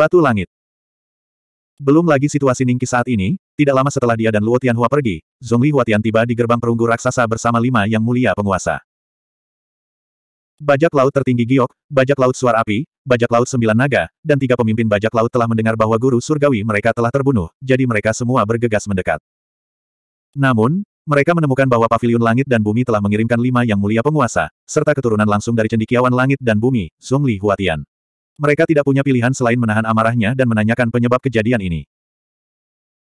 Batu Langit. Belum lagi situasi Ningki saat ini, tidak lama setelah dia dan Luo Tianhua pergi, Zhongli Huatian tiba di gerbang perunggu raksasa bersama lima yang mulia penguasa. Bajak laut tertinggi Giok, bajak laut suar api, bajak laut sembilan naga, dan tiga pemimpin bajak laut telah mendengar bahwa guru surgawi mereka telah terbunuh, jadi mereka semua bergegas mendekat. Namun, mereka menemukan bahwa pavilion langit dan bumi telah mengirimkan lima yang mulia penguasa, serta keturunan langsung dari cendikiawan langit dan bumi, Zhongli Huatian. Mereka tidak punya pilihan selain menahan amarahnya dan menanyakan penyebab kejadian ini.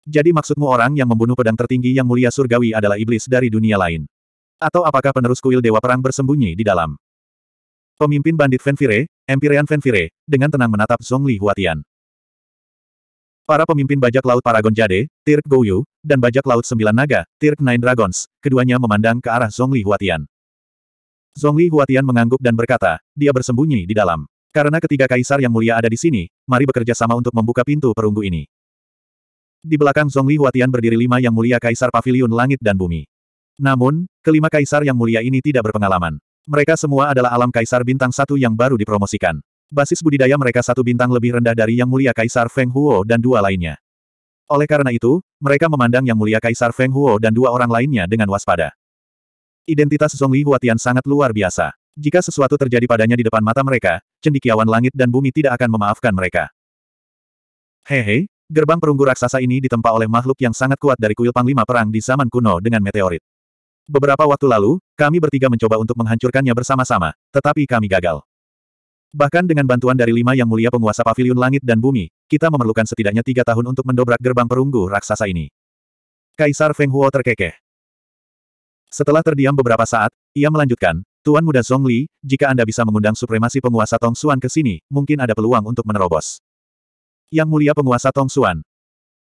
Jadi maksudmu orang yang membunuh pedang tertinggi yang mulia surgawi adalah iblis dari dunia lain? Atau apakah penerus kuil Dewa Perang bersembunyi di dalam? Pemimpin bandit Fenfire, Empyrean Fenfire, dengan tenang menatap Zhongli Huatian. Para pemimpin bajak laut Paragon Jade, Tirk Gouyu, dan bajak laut Sembilan Naga, Tirk Nine Dragons, keduanya memandang ke arah Zhongli Huatian. Zhongli Huatian mengangguk dan berkata, dia bersembunyi di dalam. Karena ketiga kaisar yang mulia ada di sini, mari bekerja sama untuk membuka pintu perunggu ini. Di belakang Zhongli Huatian berdiri lima yang mulia kaisar pavilion langit dan bumi. Namun, kelima kaisar yang mulia ini tidak berpengalaman. Mereka semua adalah alam kaisar bintang satu yang baru dipromosikan. Basis budidaya mereka satu bintang lebih rendah dari yang mulia kaisar Feng Huo dan dua lainnya. Oleh karena itu, mereka memandang Yang Mulia Kaisar Feng Huo dan dua orang lainnya dengan waspada. Identitas Zhongli Huatian sangat luar biasa. Jika sesuatu terjadi padanya di depan mata mereka, cendikiawan langit dan bumi tidak akan memaafkan mereka. Hehe, gerbang perunggu raksasa ini ditempa oleh makhluk yang sangat kuat dari kuil panglima perang di zaman kuno dengan meteorit. Beberapa waktu lalu, kami bertiga mencoba untuk menghancurkannya bersama-sama, tetapi kami gagal. Bahkan dengan bantuan dari lima yang mulia penguasa pavilion langit dan bumi, kita memerlukan setidaknya tiga tahun untuk mendobrak gerbang perunggu raksasa ini. Kaisar Feng Huo terkekeh. Setelah terdiam beberapa saat, ia melanjutkan, Tuan Muda Zhongli, jika Anda bisa mengundang supremasi penguasa Tong Xuan ke sini, mungkin ada peluang untuk menerobos. Yang mulia penguasa Tong Xuan.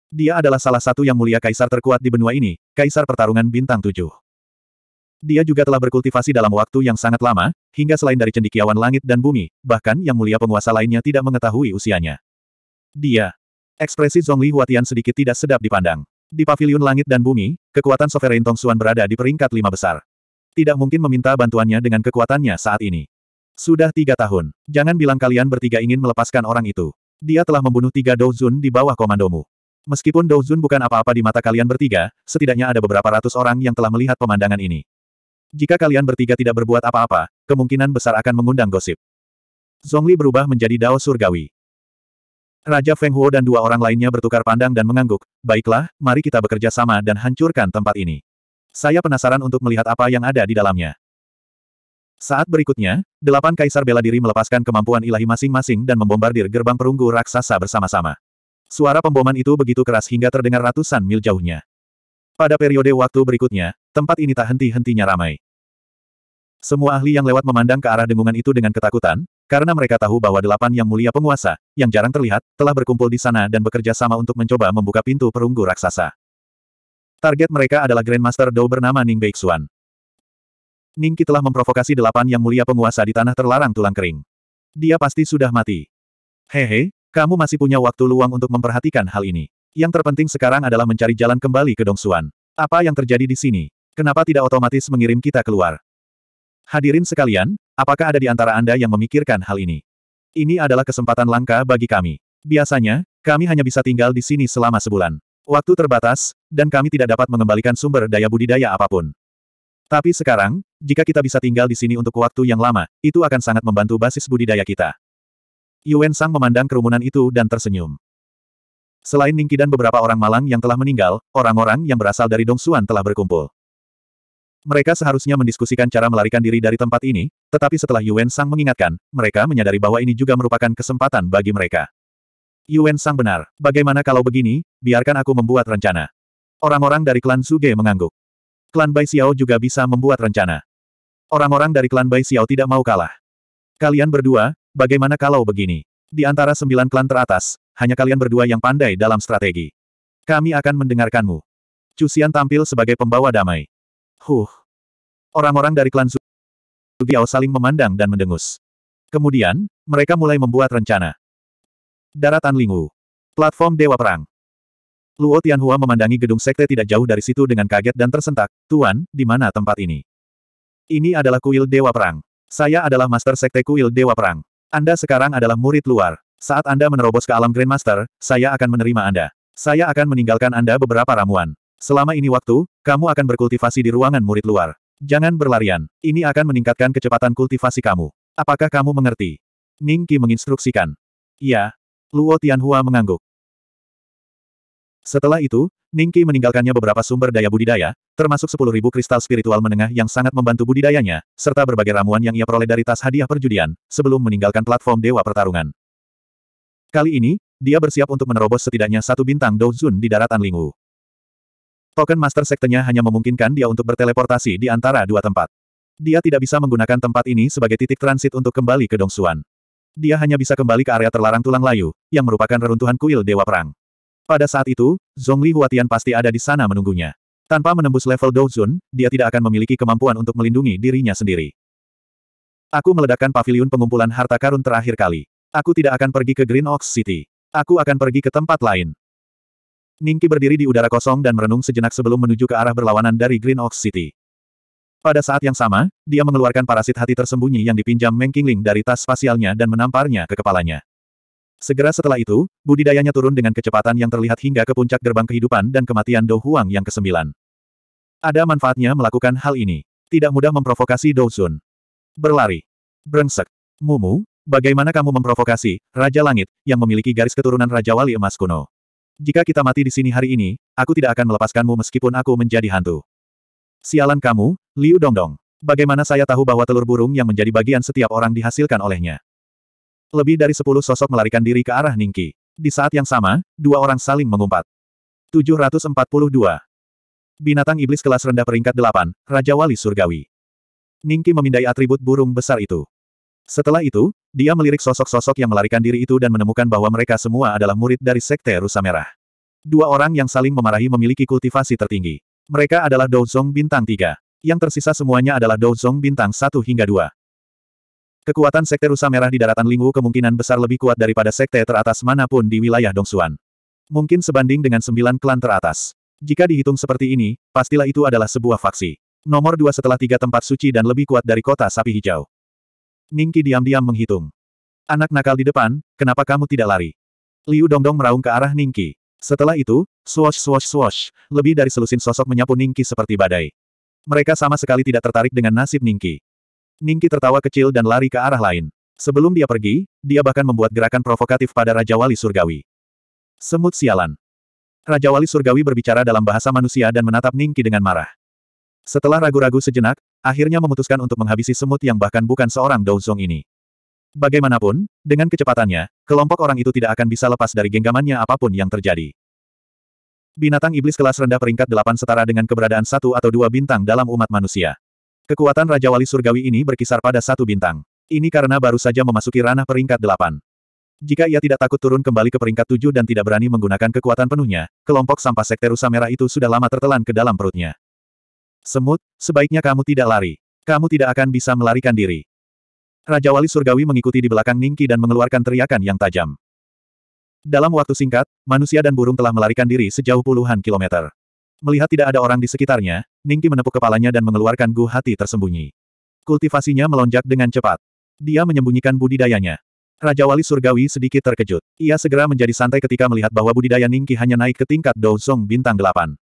Dia adalah salah satu yang mulia kaisar terkuat di benua ini, kaisar pertarungan bintang tujuh. Dia juga telah berkultivasi dalam waktu yang sangat lama, hingga selain dari cendikiawan langit dan bumi, bahkan yang mulia penguasa lainnya tidak mengetahui usianya. Dia. Ekspresi Zhongli Huatian sedikit tidak sedap dipandang. Di pavilion langit dan bumi, kekuatan Sovereign Tong Xuan berada di peringkat lima besar. Tidak mungkin meminta bantuannya dengan kekuatannya saat ini. Sudah tiga tahun. Jangan bilang kalian bertiga ingin melepaskan orang itu. Dia telah membunuh tiga Douzun di bawah komandomu. Meskipun Douzun bukan apa-apa di mata kalian bertiga, setidaknya ada beberapa ratus orang yang telah melihat pemandangan ini. Jika kalian bertiga tidak berbuat apa-apa, kemungkinan besar akan mengundang gosip. Zhongli berubah menjadi Dao Surgawi. Raja Feng Huo dan dua orang lainnya bertukar pandang dan mengangguk, baiklah, mari kita bekerja sama dan hancurkan tempat ini. Saya penasaran untuk melihat apa yang ada di dalamnya. Saat berikutnya, delapan kaisar bela diri melepaskan kemampuan ilahi masing-masing dan membombardir gerbang perunggu raksasa bersama-sama. Suara pemboman itu begitu keras hingga terdengar ratusan mil jauhnya. Pada periode waktu berikutnya, tempat ini tak henti-hentinya ramai. Semua ahli yang lewat memandang ke arah dengungan itu dengan ketakutan, karena mereka tahu bahwa delapan yang mulia penguasa, yang jarang terlihat, telah berkumpul di sana dan bekerja sama untuk mencoba membuka pintu perunggu raksasa. Target mereka adalah Grandmaster Dou bernama Ning Beixuan. Ning Qi telah memprovokasi delapan yang mulia penguasa di tanah terlarang tulang kering. Dia pasti sudah mati. Hehe, kamu masih punya waktu luang untuk memperhatikan hal ini. Yang terpenting sekarang adalah mencari jalan kembali ke Dongsuan. Apa yang terjadi di sini? Kenapa tidak otomatis mengirim kita keluar? Hadirin sekalian, apakah ada di antara Anda yang memikirkan hal ini? Ini adalah kesempatan langka bagi kami. Biasanya, kami hanya bisa tinggal di sini selama sebulan. Waktu terbatas, dan kami tidak dapat mengembalikan sumber daya budidaya apapun. Tapi sekarang, jika kita bisa tinggal di sini untuk waktu yang lama, itu akan sangat membantu basis budidaya kita. Yuan Sang memandang kerumunan itu dan tersenyum. Selain Ningki dan beberapa orang malang yang telah meninggal, orang-orang yang berasal dari Dongsuan telah berkumpul. Mereka seharusnya mendiskusikan cara melarikan diri dari tempat ini, tetapi setelah Yuan Sang mengingatkan, mereka menyadari bahwa ini juga merupakan kesempatan bagi mereka. Yuen Sang benar, bagaimana kalau begini, biarkan aku membuat rencana. Orang-orang dari klan Suge mengangguk. Klan Bai Xiao juga bisa membuat rencana. Orang-orang dari klan Bai Xiao tidak mau kalah. Kalian berdua, bagaimana kalau begini? Di antara sembilan klan teratas, hanya kalian berdua yang pandai dalam strategi. Kami akan mendengarkanmu. Cusian tampil sebagai pembawa damai. Huh. Orang-orang dari klan Xiao saling memandang dan mendengus. Kemudian, mereka mulai membuat rencana. Daratan Lingu. Platform Dewa Perang. Luo Tianhua memandangi gedung sekte tidak jauh dari situ dengan kaget dan tersentak, Tuan, di mana tempat ini? Ini adalah kuil Dewa Perang. Saya adalah Master Sekte Kuil Dewa Perang. Anda sekarang adalah murid luar. Saat Anda menerobos ke alam Grandmaster, saya akan menerima Anda. Saya akan meninggalkan Anda beberapa ramuan. Selama ini waktu, kamu akan berkultivasi di ruangan murid luar. Jangan berlarian. Ini akan meningkatkan kecepatan kultivasi kamu. Apakah kamu mengerti? Ning menginstruksikan. Ya. Luo Tianhua mengangguk. Setelah itu, Ningki meninggalkannya beberapa sumber daya budidaya, termasuk 10.000 kristal spiritual menengah yang sangat membantu budidayanya, serta berbagai ramuan yang ia peroleh dari tas hadiah perjudian, sebelum meninggalkan platform Dewa Pertarungan. Kali ini, dia bersiap untuk menerobos setidaknya satu bintang Douzun di daratan Lingwu. Token Master Sektenya hanya memungkinkan dia untuk berteleportasi di antara dua tempat. Dia tidak bisa menggunakan tempat ini sebagai titik transit untuk kembali ke Dongsuan. Dia hanya bisa kembali ke area terlarang tulang layu, yang merupakan reruntuhan kuil Dewa Perang. Pada saat itu, Zhongli Huatian pasti ada di sana menunggunya. Tanpa menembus level Douzun, dia tidak akan memiliki kemampuan untuk melindungi dirinya sendiri. Aku meledakkan pavilion pengumpulan harta karun terakhir kali. Aku tidak akan pergi ke Green Ox City. Aku akan pergi ke tempat lain. Ningki berdiri di udara kosong dan merenung sejenak sebelum menuju ke arah berlawanan dari Green Ox City. Pada saat yang sama, dia mengeluarkan parasit hati tersembunyi yang dipinjam Meng Qingling dari tas spasialnya dan menamparnya ke kepalanya. Segera setelah itu, budidayanya turun dengan kecepatan yang terlihat hingga ke puncak gerbang kehidupan dan kematian Dou Huang yang kesembilan. Ada manfaatnya melakukan hal ini. Tidak mudah memprovokasi Dou Sun. Berlari. Brengsek. Mumu, bagaimana kamu memprovokasi, Raja Langit, yang memiliki garis keturunan Raja Wali Emas kuno? Jika kita mati di sini hari ini, aku tidak akan melepaskanmu meskipun aku menjadi hantu. Sialan kamu, Liu Dongdong. Bagaimana saya tahu bahwa telur burung yang menjadi bagian setiap orang dihasilkan olehnya? Lebih dari sepuluh sosok melarikan diri ke arah Ningki. Di saat yang sama, dua orang saling mengumpat. 742. Binatang iblis kelas rendah peringkat 8, Raja Wali Surgawi. Ningki memindai atribut burung besar itu. Setelah itu, dia melirik sosok-sosok yang melarikan diri itu dan menemukan bahwa mereka semua adalah murid dari Sekte Rusa Merah. Dua orang yang saling memarahi memiliki kultivasi tertinggi. Mereka adalah Douzong bintang 3. Yang tersisa semuanya adalah Douzong bintang 1 hingga 2. Kekuatan Sekte Rusa Merah di daratan Lingwu kemungkinan besar lebih kuat daripada Sekte teratas manapun di wilayah Dongsuan. Mungkin sebanding dengan sembilan klan teratas. Jika dihitung seperti ini, pastilah itu adalah sebuah faksi. Nomor dua setelah tiga tempat suci dan lebih kuat dari kota sapi hijau. Ningki diam-diam menghitung. Anak nakal di depan, kenapa kamu tidak lari? Liu Dongdong meraung ke arah Ningki. Setelah itu, swash swash swash, lebih dari selusin sosok menyapu Ningki seperti badai. Mereka sama sekali tidak tertarik dengan nasib Ningki. Ningki tertawa kecil dan lari ke arah lain. Sebelum dia pergi, dia bahkan membuat gerakan provokatif pada Raja Wali Surgawi. Semut sialan. Raja Wali Surgawi berbicara dalam bahasa manusia dan menatap Ningki dengan marah. Setelah ragu-ragu sejenak, akhirnya memutuskan untuk menghabisi semut yang bahkan bukan seorang Douzong ini. Bagaimanapun, dengan kecepatannya, kelompok orang itu tidak akan bisa lepas dari genggamannya apapun yang terjadi. Binatang iblis kelas rendah peringkat delapan setara dengan keberadaan satu atau dua bintang dalam umat manusia. Kekuatan Raja Wali Surgawi ini berkisar pada satu bintang. Ini karena baru saja memasuki ranah peringkat delapan. Jika ia tidak takut turun kembali ke peringkat tujuh dan tidak berani menggunakan kekuatan penuhnya, kelompok sampah sekte rusa merah itu sudah lama tertelan ke dalam perutnya. Semut, sebaiknya kamu tidak lari. Kamu tidak akan bisa melarikan diri. Raja Wali Surgawi mengikuti di belakang Ningki dan mengeluarkan teriakan yang tajam. Dalam waktu singkat, manusia dan burung telah melarikan diri sejauh puluhan kilometer. Melihat tidak ada orang di sekitarnya, Ningki menepuk kepalanya dan mengeluarkan gu hati tersembunyi. Kultivasinya melonjak dengan cepat. Dia menyembunyikan budidayanya. Raja Wali Surgawi sedikit terkejut. Ia segera menjadi santai ketika melihat bahwa budidaya Ningki hanya naik ke tingkat Douzong bintang delapan.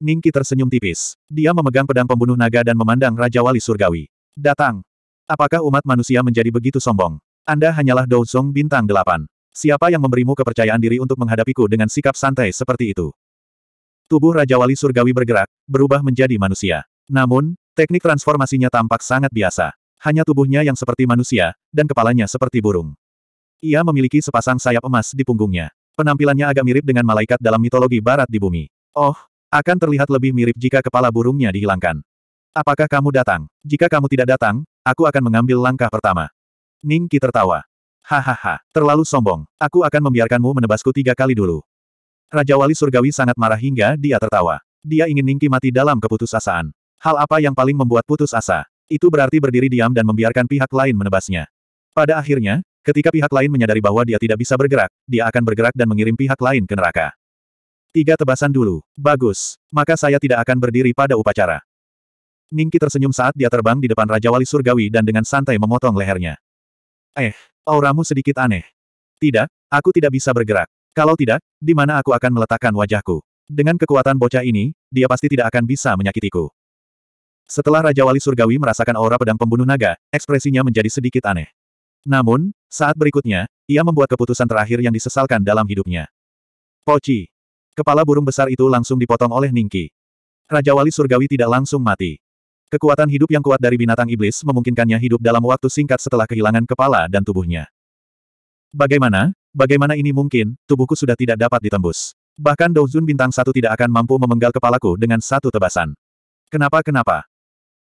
Ningki tersenyum tipis. Dia memegang pedang pembunuh naga dan memandang Raja Wali Surgawi. Datang. Apakah umat manusia menjadi begitu sombong? Anda hanyalah Douzong bintang delapan. Siapa yang memberimu kepercayaan diri untuk menghadapiku dengan sikap santai seperti itu? Tubuh Raja Wali Surgawi bergerak, berubah menjadi manusia. Namun, teknik transformasinya tampak sangat biasa. Hanya tubuhnya yang seperti manusia, dan kepalanya seperti burung. Ia memiliki sepasang sayap emas di punggungnya. Penampilannya agak mirip dengan malaikat dalam mitologi barat di bumi. Oh, akan terlihat lebih mirip jika kepala burungnya dihilangkan. Apakah kamu datang? Jika kamu tidak datang, Aku akan mengambil langkah pertama. Ning Qi tertawa. Hahaha, terlalu sombong. Aku akan membiarkanmu menebasku tiga kali dulu. Raja Wali Surgawi sangat marah hingga dia tertawa. Dia ingin Ningki mati dalam keputusasaan. Hal apa yang paling membuat putus asa? Itu berarti berdiri diam dan membiarkan pihak lain menebasnya. Pada akhirnya, ketika pihak lain menyadari bahwa dia tidak bisa bergerak, dia akan bergerak dan mengirim pihak lain ke neraka. Tiga tebasan dulu. Bagus. Maka saya tidak akan berdiri pada upacara. Ningki tersenyum saat dia terbang di depan Raja Wali Surgawi dan dengan santai memotong lehernya. Eh, auramu sedikit aneh. Tidak, aku tidak bisa bergerak. Kalau tidak, di mana aku akan meletakkan wajahku? Dengan kekuatan bocah ini, dia pasti tidak akan bisa menyakitiku. Setelah Raja Wali Surgawi merasakan aura pedang pembunuh naga, ekspresinya menjadi sedikit aneh. Namun, saat berikutnya, ia membuat keputusan terakhir yang disesalkan dalam hidupnya. Poci. Kepala burung besar itu langsung dipotong oleh Ningki. Raja Wali Surgawi tidak langsung mati. Kekuatan hidup yang kuat dari binatang iblis memungkinkannya hidup dalam waktu singkat setelah kehilangan kepala dan tubuhnya. Bagaimana? Bagaimana ini mungkin? Tubuhku sudah tidak dapat ditembus. Bahkan Douzun bintang satu tidak akan mampu memenggal kepalaku dengan satu tebasan. Kenapa kenapa?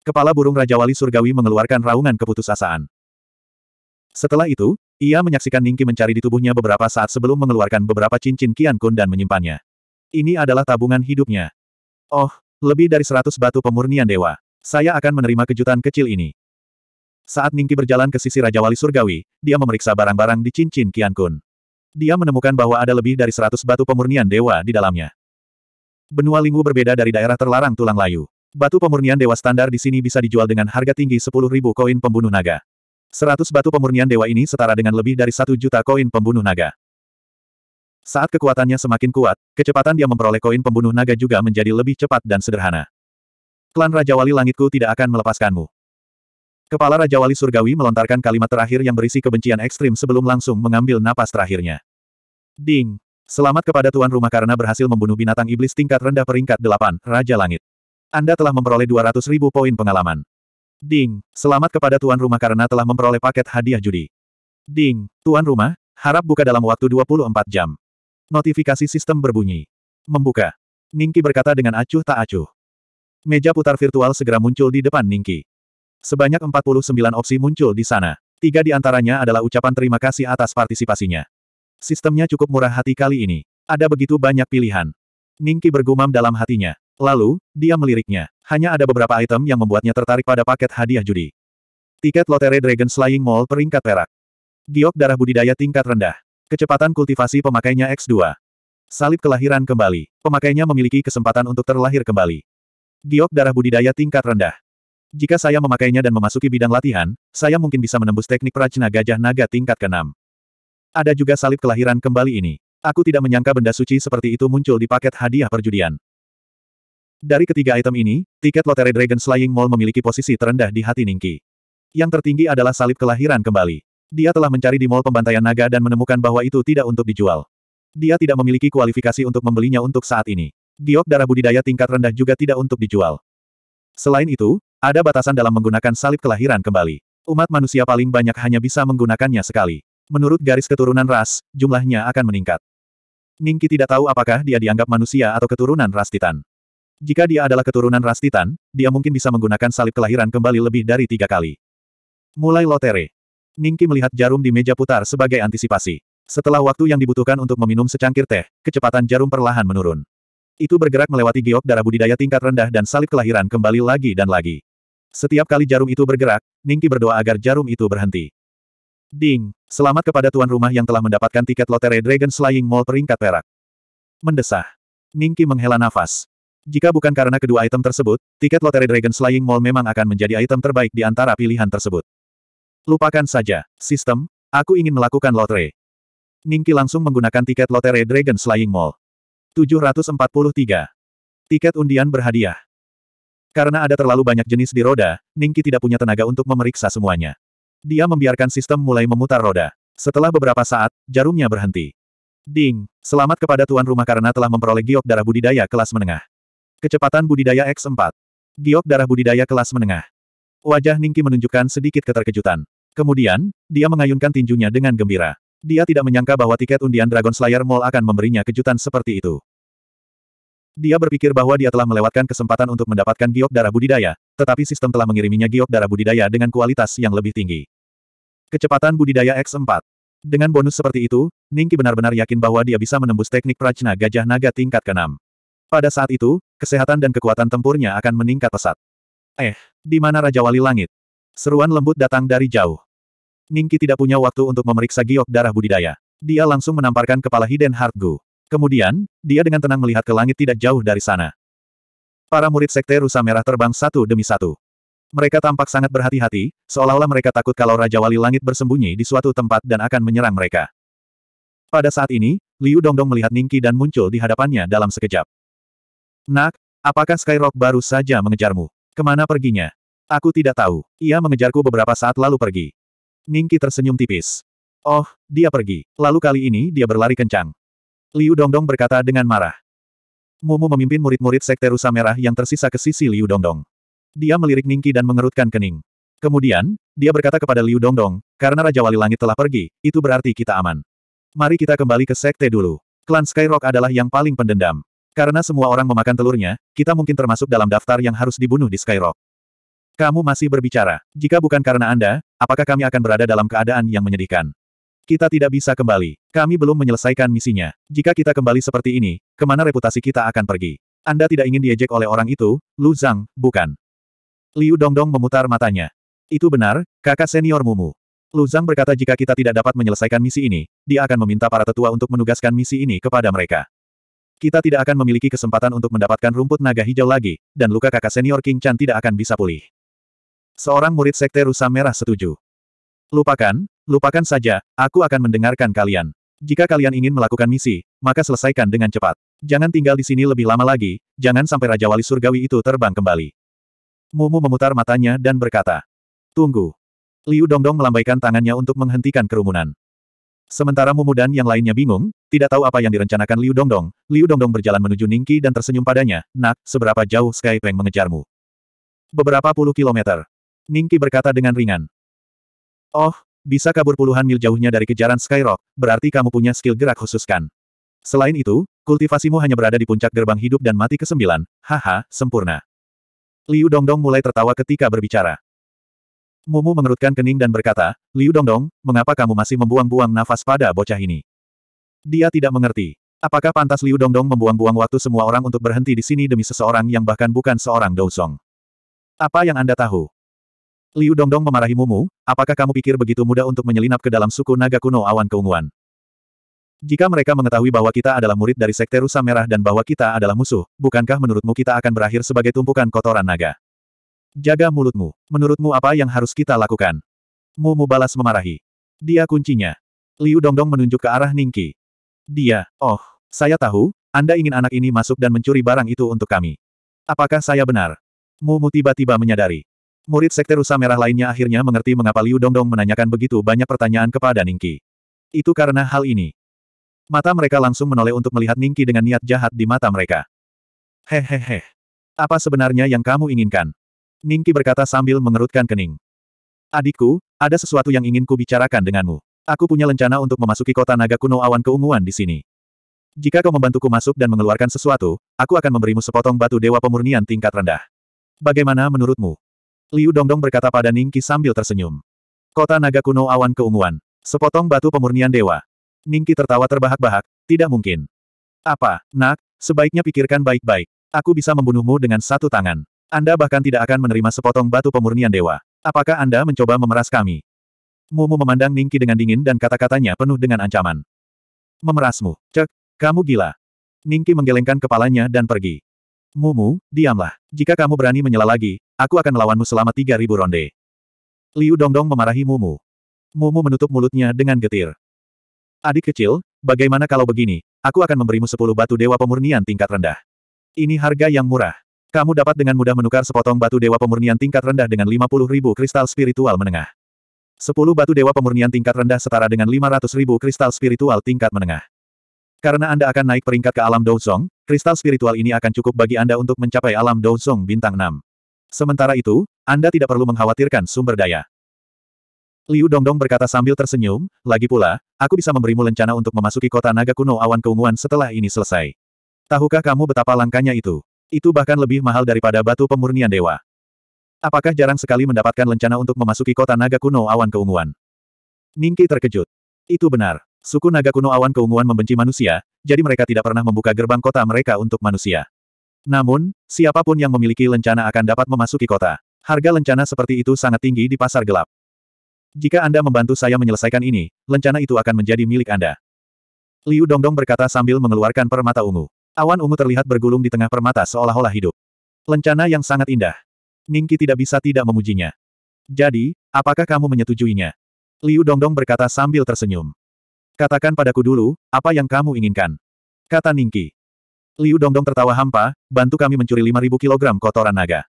Kepala burung Raja Wali Surgawi mengeluarkan raungan keputusasaan. Setelah itu, ia menyaksikan Ningki mencari di tubuhnya beberapa saat sebelum mengeluarkan beberapa cincin Kian Kun dan menyimpannya. Ini adalah tabungan hidupnya. Oh, lebih dari seratus batu pemurnian dewa. Saya akan menerima kejutan kecil ini. Saat Ningki berjalan ke sisi Raja Wali Surgawi, dia memeriksa barang-barang di cincin Kian Kun. Dia menemukan bahwa ada lebih dari seratus batu pemurnian dewa di dalamnya. Benua Lingwu berbeda dari daerah terlarang tulang layu. Batu pemurnian dewa standar di sini bisa dijual dengan harga tinggi sepuluh ribu koin pembunuh naga. Seratus batu pemurnian dewa ini setara dengan lebih dari satu juta koin pembunuh naga. Saat kekuatannya semakin kuat, kecepatan dia memperoleh koin pembunuh naga juga menjadi lebih cepat dan sederhana. Klan Raja Wali Langitku tidak akan melepaskanmu. Kepala Raja Wali Surgawi melontarkan kalimat terakhir yang berisi kebencian ekstrim sebelum langsung mengambil napas terakhirnya. Ding! Selamat kepada Tuan Rumah karena berhasil membunuh binatang iblis tingkat rendah peringkat 8, Raja Langit. Anda telah memperoleh 200 ribu poin pengalaman. Ding! Selamat kepada Tuan Rumah karena telah memperoleh paket hadiah judi. Ding! Tuan Rumah, harap buka dalam waktu 24 jam. Notifikasi sistem berbunyi. Membuka. Ningki berkata dengan acuh tak acuh meja putar virtual segera muncul di depan Ningki. Sebanyak 49 opsi muncul di sana. Tiga di antaranya adalah ucapan terima kasih atas partisipasinya. Sistemnya cukup murah hati kali ini. Ada begitu banyak pilihan. Ningki bergumam dalam hatinya. Lalu, dia meliriknya. Hanya ada beberapa item yang membuatnya tertarik pada paket hadiah judi. Tiket lotere Dragon Slaying Mall peringkat perak. Giok darah budidaya tingkat rendah. Kecepatan kultivasi pemakainya X2. Salib kelahiran kembali. Pemakainya memiliki kesempatan untuk terlahir kembali. Giok darah budidaya tingkat rendah. Jika saya memakainya dan memasuki bidang latihan, saya mungkin bisa menembus teknik prajna gajah naga tingkat ke-6. Ada juga salib kelahiran kembali ini. Aku tidak menyangka benda suci seperti itu muncul di paket hadiah perjudian. Dari ketiga item ini, tiket lotere Dragon Slaying Mall memiliki posisi terendah di hati Ningki. Yang tertinggi adalah salib kelahiran kembali. Dia telah mencari di mall pembantaian naga dan menemukan bahwa itu tidak untuk dijual. Dia tidak memiliki kualifikasi untuk membelinya untuk saat ini. Giok darah budidaya tingkat rendah juga tidak untuk dijual. Selain itu, ada batasan dalam menggunakan salib kelahiran kembali. Umat manusia paling banyak hanya bisa menggunakannya sekali. Menurut garis keturunan ras, jumlahnya akan meningkat. Ningki tidak tahu apakah dia dianggap manusia atau keturunan ras Titan. Jika dia adalah keturunan ras Titan, dia mungkin bisa menggunakan salib kelahiran kembali lebih dari tiga kali. Mulai lotere. Ningki melihat jarum di meja putar sebagai antisipasi. Setelah waktu yang dibutuhkan untuk meminum secangkir teh, kecepatan jarum perlahan menurun. Itu bergerak melewati giok darah budidaya tingkat rendah dan salib kelahiran kembali lagi dan lagi. Setiap kali jarum itu bergerak, Ningki berdoa agar jarum itu berhenti. Ding, selamat kepada tuan rumah yang telah mendapatkan tiket lotere Dragon Slaying Mall peringkat perak. Mendesah. Ningki menghela nafas. Jika bukan karena kedua item tersebut, tiket lotere Dragon Slaying Mall memang akan menjadi item terbaik di antara pilihan tersebut. Lupakan saja, sistem, aku ingin melakukan lotre. Ningki langsung menggunakan tiket lotere Dragon Slaying Mall. 743. Tiket undian berhadiah. Karena ada terlalu banyak jenis di roda, Ningki tidak punya tenaga untuk memeriksa semuanya. Dia membiarkan sistem mulai memutar roda. Setelah beberapa saat, jarumnya berhenti. Ding, selamat kepada tuan rumah karena telah memperoleh giok darah budidaya kelas menengah. Kecepatan budidaya X4. Giok darah budidaya kelas menengah. Wajah Ningki menunjukkan sedikit keterkejutan. Kemudian, dia mengayunkan tinjunya dengan gembira. Dia tidak menyangka bahwa tiket undian Dragon Slayer Mall akan memberinya kejutan seperti itu. Dia berpikir bahwa dia telah melewatkan kesempatan untuk mendapatkan giok darah budidaya, tetapi sistem telah mengiriminya giok darah budidaya dengan kualitas yang lebih tinggi. Kecepatan budidaya X4. Dengan bonus seperti itu, Ningki benar-benar yakin bahwa dia bisa menembus teknik prajna gajah naga tingkat ke-6. Pada saat itu, kesehatan dan kekuatan tempurnya akan meningkat pesat. Eh, di mana Raja Wali Langit? Seruan lembut datang dari jauh. Ningki tidak punya waktu untuk memeriksa giok darah budidaya. Dia langsung menamparkan kepala Hidden Heart Kemudian, dia dengan tenang melihat ke langit tidak jauh dari sana. Para murid Sekte Rusa Merah terbang satu demi satu. Mereka tampak sangat berhati-hati, seolah-olah mereka takut kalau Raja Wali Langit bersembunyi di suatu tempat dan akan menyerang mereka. Pada saat ini, Liu Dongdong melihat Ningki dan muncul di hadapannya dalam sekejap. Nak, apakah Skyrock baru saja mengejarmu? Kemana perginya? Aku tidak tahu. Ia mengejarku beberapa saat lalu pergi. Ningki tersenyum tipis. Oh, dia pergi. Lalu kali ini dia berlari kencang. Liu Dongdong berkata dengan marah. Mumu memimpin murid-murid Sekte Rusa Merah yang tersisa ke sisi Liu Dongdong. Dia melirik Ningki dan mengerutkan kening. Kemudian, dia berkata kepada Liu Dongdong, karena Raja Wali Langit telah pergi, itu berarti kita aman. Mari kita kembali ke Sekte dulu. Klan Skyrock adalah yang paling pendendam. Karena semua orang memakan telurnya, kita mungkin termasuk dalam daftar yang harus dibunuh di Skyrock. Kamu masih berbicara. Jika bukan karena Anda, apakah kami akan berada dalam keadaan yang menyedihkan? Kita tidak bisa kembali. Kami belum menyelesaikan misinya. Jika kita kembali seperti ini, kemana reputasi kita akan pergi? Anda tidak ingin diejek oleh orang itu, Lu Zhang, bukan? Liu Dongdong memutar matanya. Itu benar, kakak senior Mumu. Lu Zhang berkata jika kita tidak dapat menyelesaikan misi ini, dia akan meminta para tetua untuk menugaskan misi ini kepada mereka. Kita tidak akan memiliki kesempatan untuk mendapatkan rumput naga hijau lagi, dan luka kakak senior King Chan tidak akan bisa pulih. Seorang murid Sekte Rusa Merah setuju. Lupakan, lupakan saja, aku akan mendengarkan kalian. Jika kalian ingin melakukan misi, maka selesaikan dengan cepat. Jangan tinggal di sini lebih lama lagi, jangan sampai Raja Wali Surgawi itu terbang kembali. Mumu memutar matanya dan berkata, Tunggu. Liu Dongdong melambaikan tangannya untuk menghentikan kerumunan. Sementara Mumu dan yang lainnya bingung, tidak tahu apa yang direncanakan Liu Dongdong, Liu Dongdong berjalan menuju Ningki dan tersenyum padanya, nak, seberapa jauh Sky Peng mengejarmu? Beberapa puluh kilometer. Ningki berkata dengan ringan. Oh, bisa kabur puluhan mil jauhnya dari kejaran Skyrock, berarti kamu punya skill gerak khusus kan? Selain itu, kultivasimu hanya berada di puncak gerbang hidup dan mati ke-9, haha, sempurna. Liu Dongdong mulai tertawa ketika berbicara. Mumu mengerutkan kening dan berkata, Liu Dongdong, mengapa kamu masih membuang-buang nafas pada bocah ini? Dia tidak mengerti. Apakah pantas Liu Dongdong membuang-buang waktu semua orang untuk berhenti di sini demi seseorang yang bahkan bukan seorang Song? Apa yang Anda tahu? Liu Dongdong memarahi Mumu, apakah kamu pikir begitu mudah untuk menyelinap ke dalam suku naga kuno awan keunguan? Jika mereka mengetahui bahwa kita adalah murid dari Sekte Rusa Merah dan bahwa kita adalah musuh, bukankah menurutmu kita akan berakhir sebagai tumpukan kotoran naga? Jaga mulutmu. Menurutmu apa yang harus kita lakukan? Mumu balas memarahi. Dia kuncinya. Liu Dongdong menunjuk ke arah Ningki. Dia, oh, saya tahu, Anda ingin anak ini masuk dan mencuri barang itu untuk kami. Apakah saya benar? Mumu tiba-tiba menyadari. Murid Sekte Rusa Merah lainnya akhirnya mengerti mengapa Liu Dongdong menanyakan begitu banyak pertanyaan kepada Ningki. Itu karena hal ini. Mata mereka langsung menoleh untuk melihat Ningki dengan niat jahat di mata mereka. Hehehe. Apa sebenarnya yang kamu inginkan? Ningki berkata sambil mengerutkan kening. Adikku, ada sesuatu yang ingin ku bicarakan denganmu. Aku punya rencana untuk memasuki kota naga kuno awan keunguan di sini. Jika kau membantuku masuk dan mengeluarkan sesuatu, aku akan memberimu sepotong batu dewa pemurnian tingkat rendah. Bagaimana menurutmu? Liu Dongdong berkata pada Ningki sambil tersenyum. Kota naga kuno awan keunguan. Sepotong batu pemurnian dewa. Ningki tertawa terbahak-bahak, tidak mungkin. Apa, nak, sebaiknya pikirkan baik-baik. Aku bisa membunuhmu dengan satu tangan. Anda bahkan tidak akan menerima sepotong batu pemurnian dewa. Apakah Anda mencoba memeras kami? Mumu memandang Ningki dengan dingin dan kata-katanya penuh dengan ancaman. Memerasmu, cek, kamu gila. Ningki menggelengkan kepalanya dan pergi. Mumu, diamlah. Jika kamu berani menyela lagi, Aku akan melawanmu selama 3.000 ronde. Liu Dongdong memarahi Mumu. Mumu menutup mulutnya dengan getir. Adik kecil, bagaimana kalau begini, aku akan memberimu 10 batu dewa pemurnian tingkat rendah. Ini harga yang murah. Kamu dapat dengan mudah menukar sepotong batu dewa pemurnian tingkat rendah dengan 50 ribu kristal spiritual menengah. 10 batu dewa pemurnian tingkat rendah setara dengan 500 ribu kristal spiritual tingkat menengah. Karena Anda akan naik peringkat ke alam Douzong, kristal spiritual ini akan cukup bagi Anda untuk mencapai alam Douzong bintang 6. Sementara itu, Anda tidak perlu mengkhawatirkan sumber daya. Liu Dongdong berkata sambil tersenyum, lagi pula, aku bisa memberimu lencana untuk memasuki kota naga kuno awan keunguan setelah ini selesai. Tahukah kamu betapa langkanya itu? Itu bahkan lebih mahal daripada batu pemurnian dewa. Apakah jarang sekali mendapatkan lencana untuk memasuki kota naga kuno awan keunguan? Ningki terkejut. Itu benar. Suku naga kuno awan keunguan membenci manusia, jadi mereka tidak pernah membuka gerbang kota mereka untuk manusia. Namun, siapapun yang memiliki lencana akan dapat memasuki kota. Harga lencana seperti itu sangat tinggi di pasar gelap. Jika Anda membantu saya menyelesaikan ini, lencana itu akan menjadi milik Anda. Liu Dongdong berkata sambil mengeluarkan permata ungu. Awan ungu terlihat bergulung di tengah permata seolah-olah hidup. Lencana yang sangat indah. Ningki tidak bisa tidak memujinya. Jadi, apakah kamu menyetujuinya? Liu Dongdong berkata sambil tersenyum. Katakan padaku dulu, apa yang kamu inginkan? Kata Ningki. Liu Dongdong tertawa hampa, bantu kami mencuri 5.000 kg kotoran naga.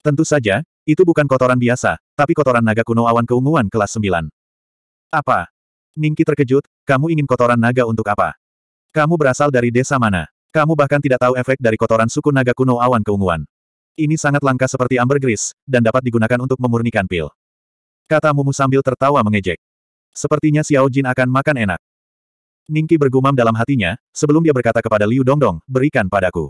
Tentu saja, itu bukan kotoran biasa, tapi kotoran naga kuno awan keunguan kelas 9. Apa? Ningki terkejut, kamu ingin kotoran naga untuk apa? Kamu berasal dari desa mana? Kamu bahkan tidak tahu efek dari kotoran suku naga kuno awan keunguan. Ini sangat langka seperti ambergris, dan dapat digunakan untuk memurnikan pil. Kata Mumu sambil tertawa mengejek. Sepertinya Xiao Jin akan makan enak. Ningki bergumam dalam hatinya, sebelum dia berkata kepada Liu Dongdong, berikan padaku.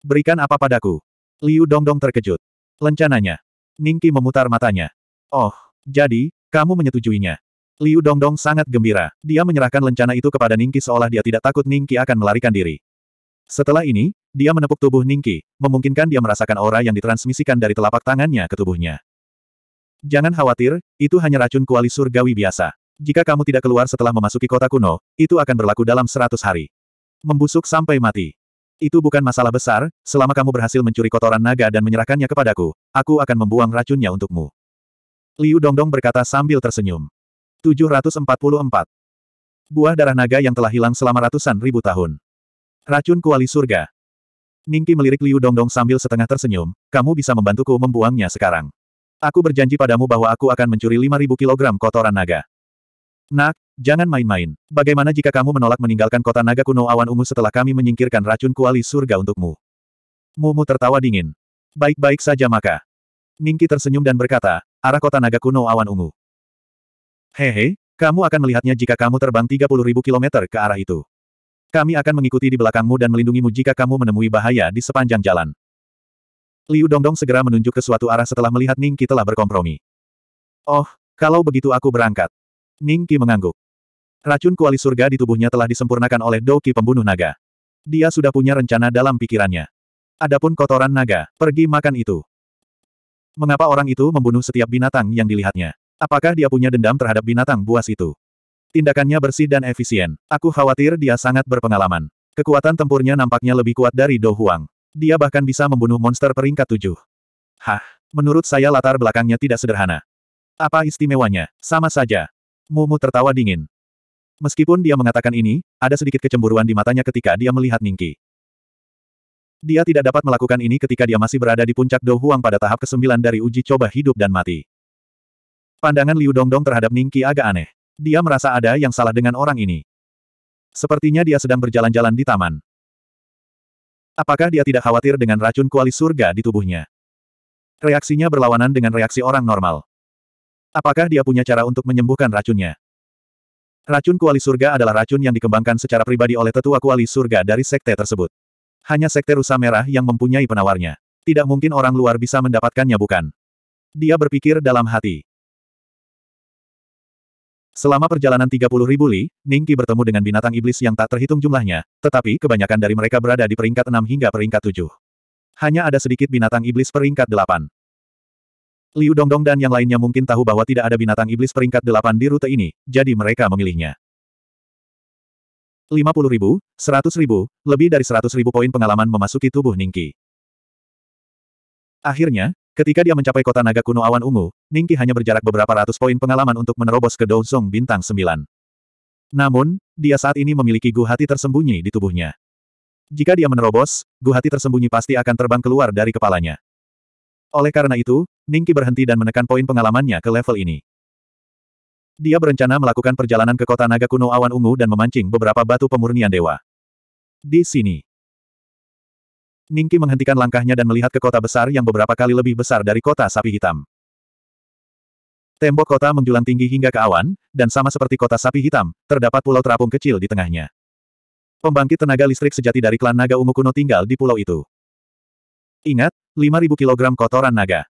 Berikan apa padaku? Liu Dongdong terkejut. Lencananya. Ningki memutar matanya. Oh, jadi, kamu menyetujuinya. Liu Dongdong sangat gembira. Dia menyerahkan lencana itu kepada Ningki seolah dia tidak takut Ningki akan melarikan diri. Setelah ini, dia menepuk tubuh Ningki, memungkinkan dia merasakan aura yang ditransmisikan dari telapak tangannya ke tubuhnya. Jangan khawatir, itu hanya racun kuali surgawi biasa. Jika kamu tidak keluar setelah memasuki kota kuno, itu akan berlaku dalam seratus hari. Membusuk sampai mati. Itu bukan masalah besar, selama kamu berhasil mencuri kotoran naga dan menyerahkannya kepadaku, aku akan membuang racunnya untukmu. Liu Dongdong berkata sambil tersenyum. 744. Buah darah naga yang telah hilang selama ratusan ribu tahun. Racun kuali surga. Ningki melirik Liu Dongdong sambil setengah tersenyum, kamu bisa membantuku membuangnya sekarang. Aku berjanji padamu bahwa aku akan mencuri 5000 kilogram kotoran naga. Nak, jangan main-main. Bagaimana jika kamu menolak meninggalkan kota naga kuno awan ungu setelah kami menyingkirkan racun kuali surga untukmu? Mumu tertawa dingin. Baik-baik saja maka. Ningki tersenyum dan berkata, arah kota naga kuno awan ungu. Hehe, kamu akan melihatnya jika kamu terbang 30.000 km ke arah itu. Kami akan mengikuti di belakangmu dan melindungimu jika kamu menemui bahaya di sepanjang jalan. Liu Dongdong segera menunjuk ke suatu arah setelah melihat Ningki telah berkompromi. Oh, kalau begitu aku berangkat. Ning Qi mengangguk. Racun kuali surga di tubuhnya telah disempurnakan oleh Doki pembunuh naga. Dia sudah punya rencana dalam pikirannya. Adapun kotoran naga, pergi makan itu. Mengapa orang itu membunuh setiap binatang yang dilihatnya? Apakah dia punya dendam terhadap binatang buas itu? Tindakannya bersih dan efisien. Aku khawatir dia sangat berpengalaman. Kekuatan tempurnya nampaknya lebih kuat dari Do Huang. Dia bahkan bisa membunuh monster peringkat tujuh. Hah, menurut saya latar belakangnya tidak sederhana. Apa istimewanya? Sama saja, Mumu tertawa dingin. Meskipun dia mengatakan ini, ada sedikit kecemburuan di matanya ketika dia melihat Ningki. Dia tidak dapat melakukan ini ketika dia masih berada di puncak Dou pada tahap ke-9 dari uji coba hidup dan mati. Pandangan Liu Dongdong terhadap Ningki agak aneh. Dia merasa ada yang salah dengan orang ini. Sepertinya dia sedang berjalan-jalan di taman. Apakah dia tidak khawatir dengan racun kuali surga di tubuhnya? Reaksinya berlawanan dengan reaksi orang normal. Apakah dia punya cara untuk menyembuhkan racunnya? Racun kuali surga adalah racun yang dikembangkan secara pribadi oleh tetua kuali surga dari sekte tersebut. Hanya sekte rusa merah yang mempunyai penawarnya. Tidak mungkin orang luar bisa mendapatkannya bukan? Dia berpikir dalam hati. Selama perjalanan 30 ribu li, Ningki bertemu dengan binatang iblis yang tak terhitung jumlahnya, tetapi kebanyakan dari mereka berada di peringkat 6 hingga peringkat 7. Hanya ada sedikit binatang iblis peringkat 8. Liu Dongdong dan yang lainnya mungkin tahu bahwa tidak ada binatang iblis peringkat delapan di rute ini, jadi mereka memilihnya. 50 ribu, 100 ribu, lebih dari 100 ribu poin pengalaman memasuki tubuh Ningki. Akhirnya, ketika dia mencapai kota naga kuno awan ungu, Ningki hanya berjarak beberapa ratus poin pengalaman untuk menerobos ke Douzong bintang 9. Namun, dia saat ini memiliki gu hati tersembunyi di tubuhnya. Jika dia menerobos, gu hati tersembunyi pasti akan terbang keluar dari kepalanya. Oleh karena itu, Ningki berhenti dan menekan poin pengalamannya ke level ini. Dia berencana melakukan perjalanan ke kota naga kuno awan ungu dan memancing beberapa batu pemurnian dewa. Di sini. Ningki menghentikan langkahnya dan melihat ke kota besar yang beberapa kali lebih besar dari kota sapi hitam. Tembok kota menjulang tinggi hingga ke awan, dan sama seperti kota sapi hitam, terdapat pulau terapung kecil di tengahnya. Pembangkit tenaga listrik sejati dari klan naga ungu kuno tinggal di pulau itu. Ingat, 5.000 kilogram kotoran naga.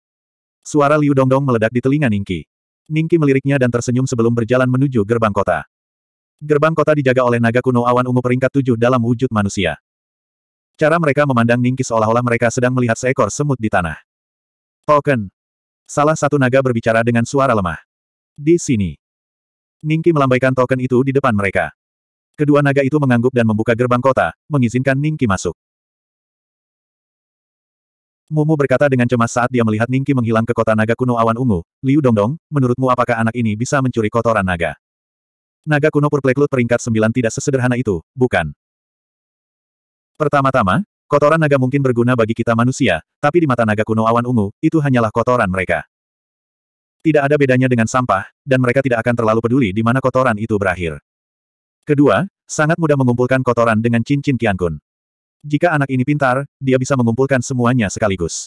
Suara Liu Dongdong meledak di telinga Ningki. Ningki meliriknya dan tersenyum sebelum berjalan menuju gerbang kota. Gerbang kota dijaga oleh naga kuno awan ungu peringkat tujuh dalam wujud manusia. Cara mereka memandang Ningki seolah-olah mereka sedang melihat seekor semut di tanah. Token. Salah satu naga berbicara dengan suara lemah. Di sini. Ningki melambaikan token itu di depan mereka. Kedua naga itu mengangguk dan membuka gerbang kota, mengizinkan Ningki masuk. Momo berkata dengan cemas saat dia melihat Ningki menghilang ke kota naga kuno awan ungu, Liu Dongdong, menurutmu apakah anak ini bisa mencuri kotoran naga? Naga kuno purpleklut peringkat sembilan tidak sesederhana itu, bukan? Pertama-tama, kotoran naga mungkin berguna bagi kita manusia, tapi di mata naga kuno awan ungu, itu hanyalah kotoran mereka. Tidak ada bedanya dengan sampah, dan mereka tidak akan terlalu peduli di mana kotoran itu berakhir. Kedua, sangat mudah mengumpulkan kotoran dengan cincin Kiankun. Jika anak ini pintar, dia bisa mengumpulkan semuanya sekaligus.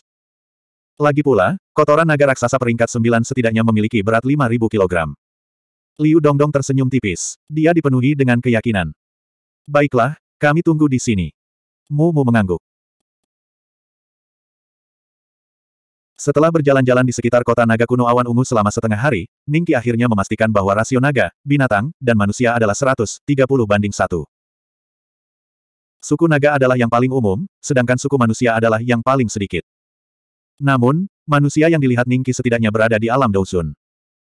Lagi pula, kotoran naga raksasa peringkat 9 setidaknya memiliki berat 5.000 kg. Liu Dongdong tersenyum tipis. Dia dipenuhi dengan keyakinan. Baiklah, kami tunggu di sini. Mu Mu mengangguk. Setelah berjalan-jalan di sekitar kota naga kuno awan ungu selama setengah hari, Ningki akhirnya memastikan bahwa rasio naga, binatang, dan manusia adalah 130 banding 1. Suku naga adalah yang paling umum, sedangkan suku manusia adalah yang paling sedikit. Namun, manusia yang dilihat Ningki setidaknya berada di alam Dousun.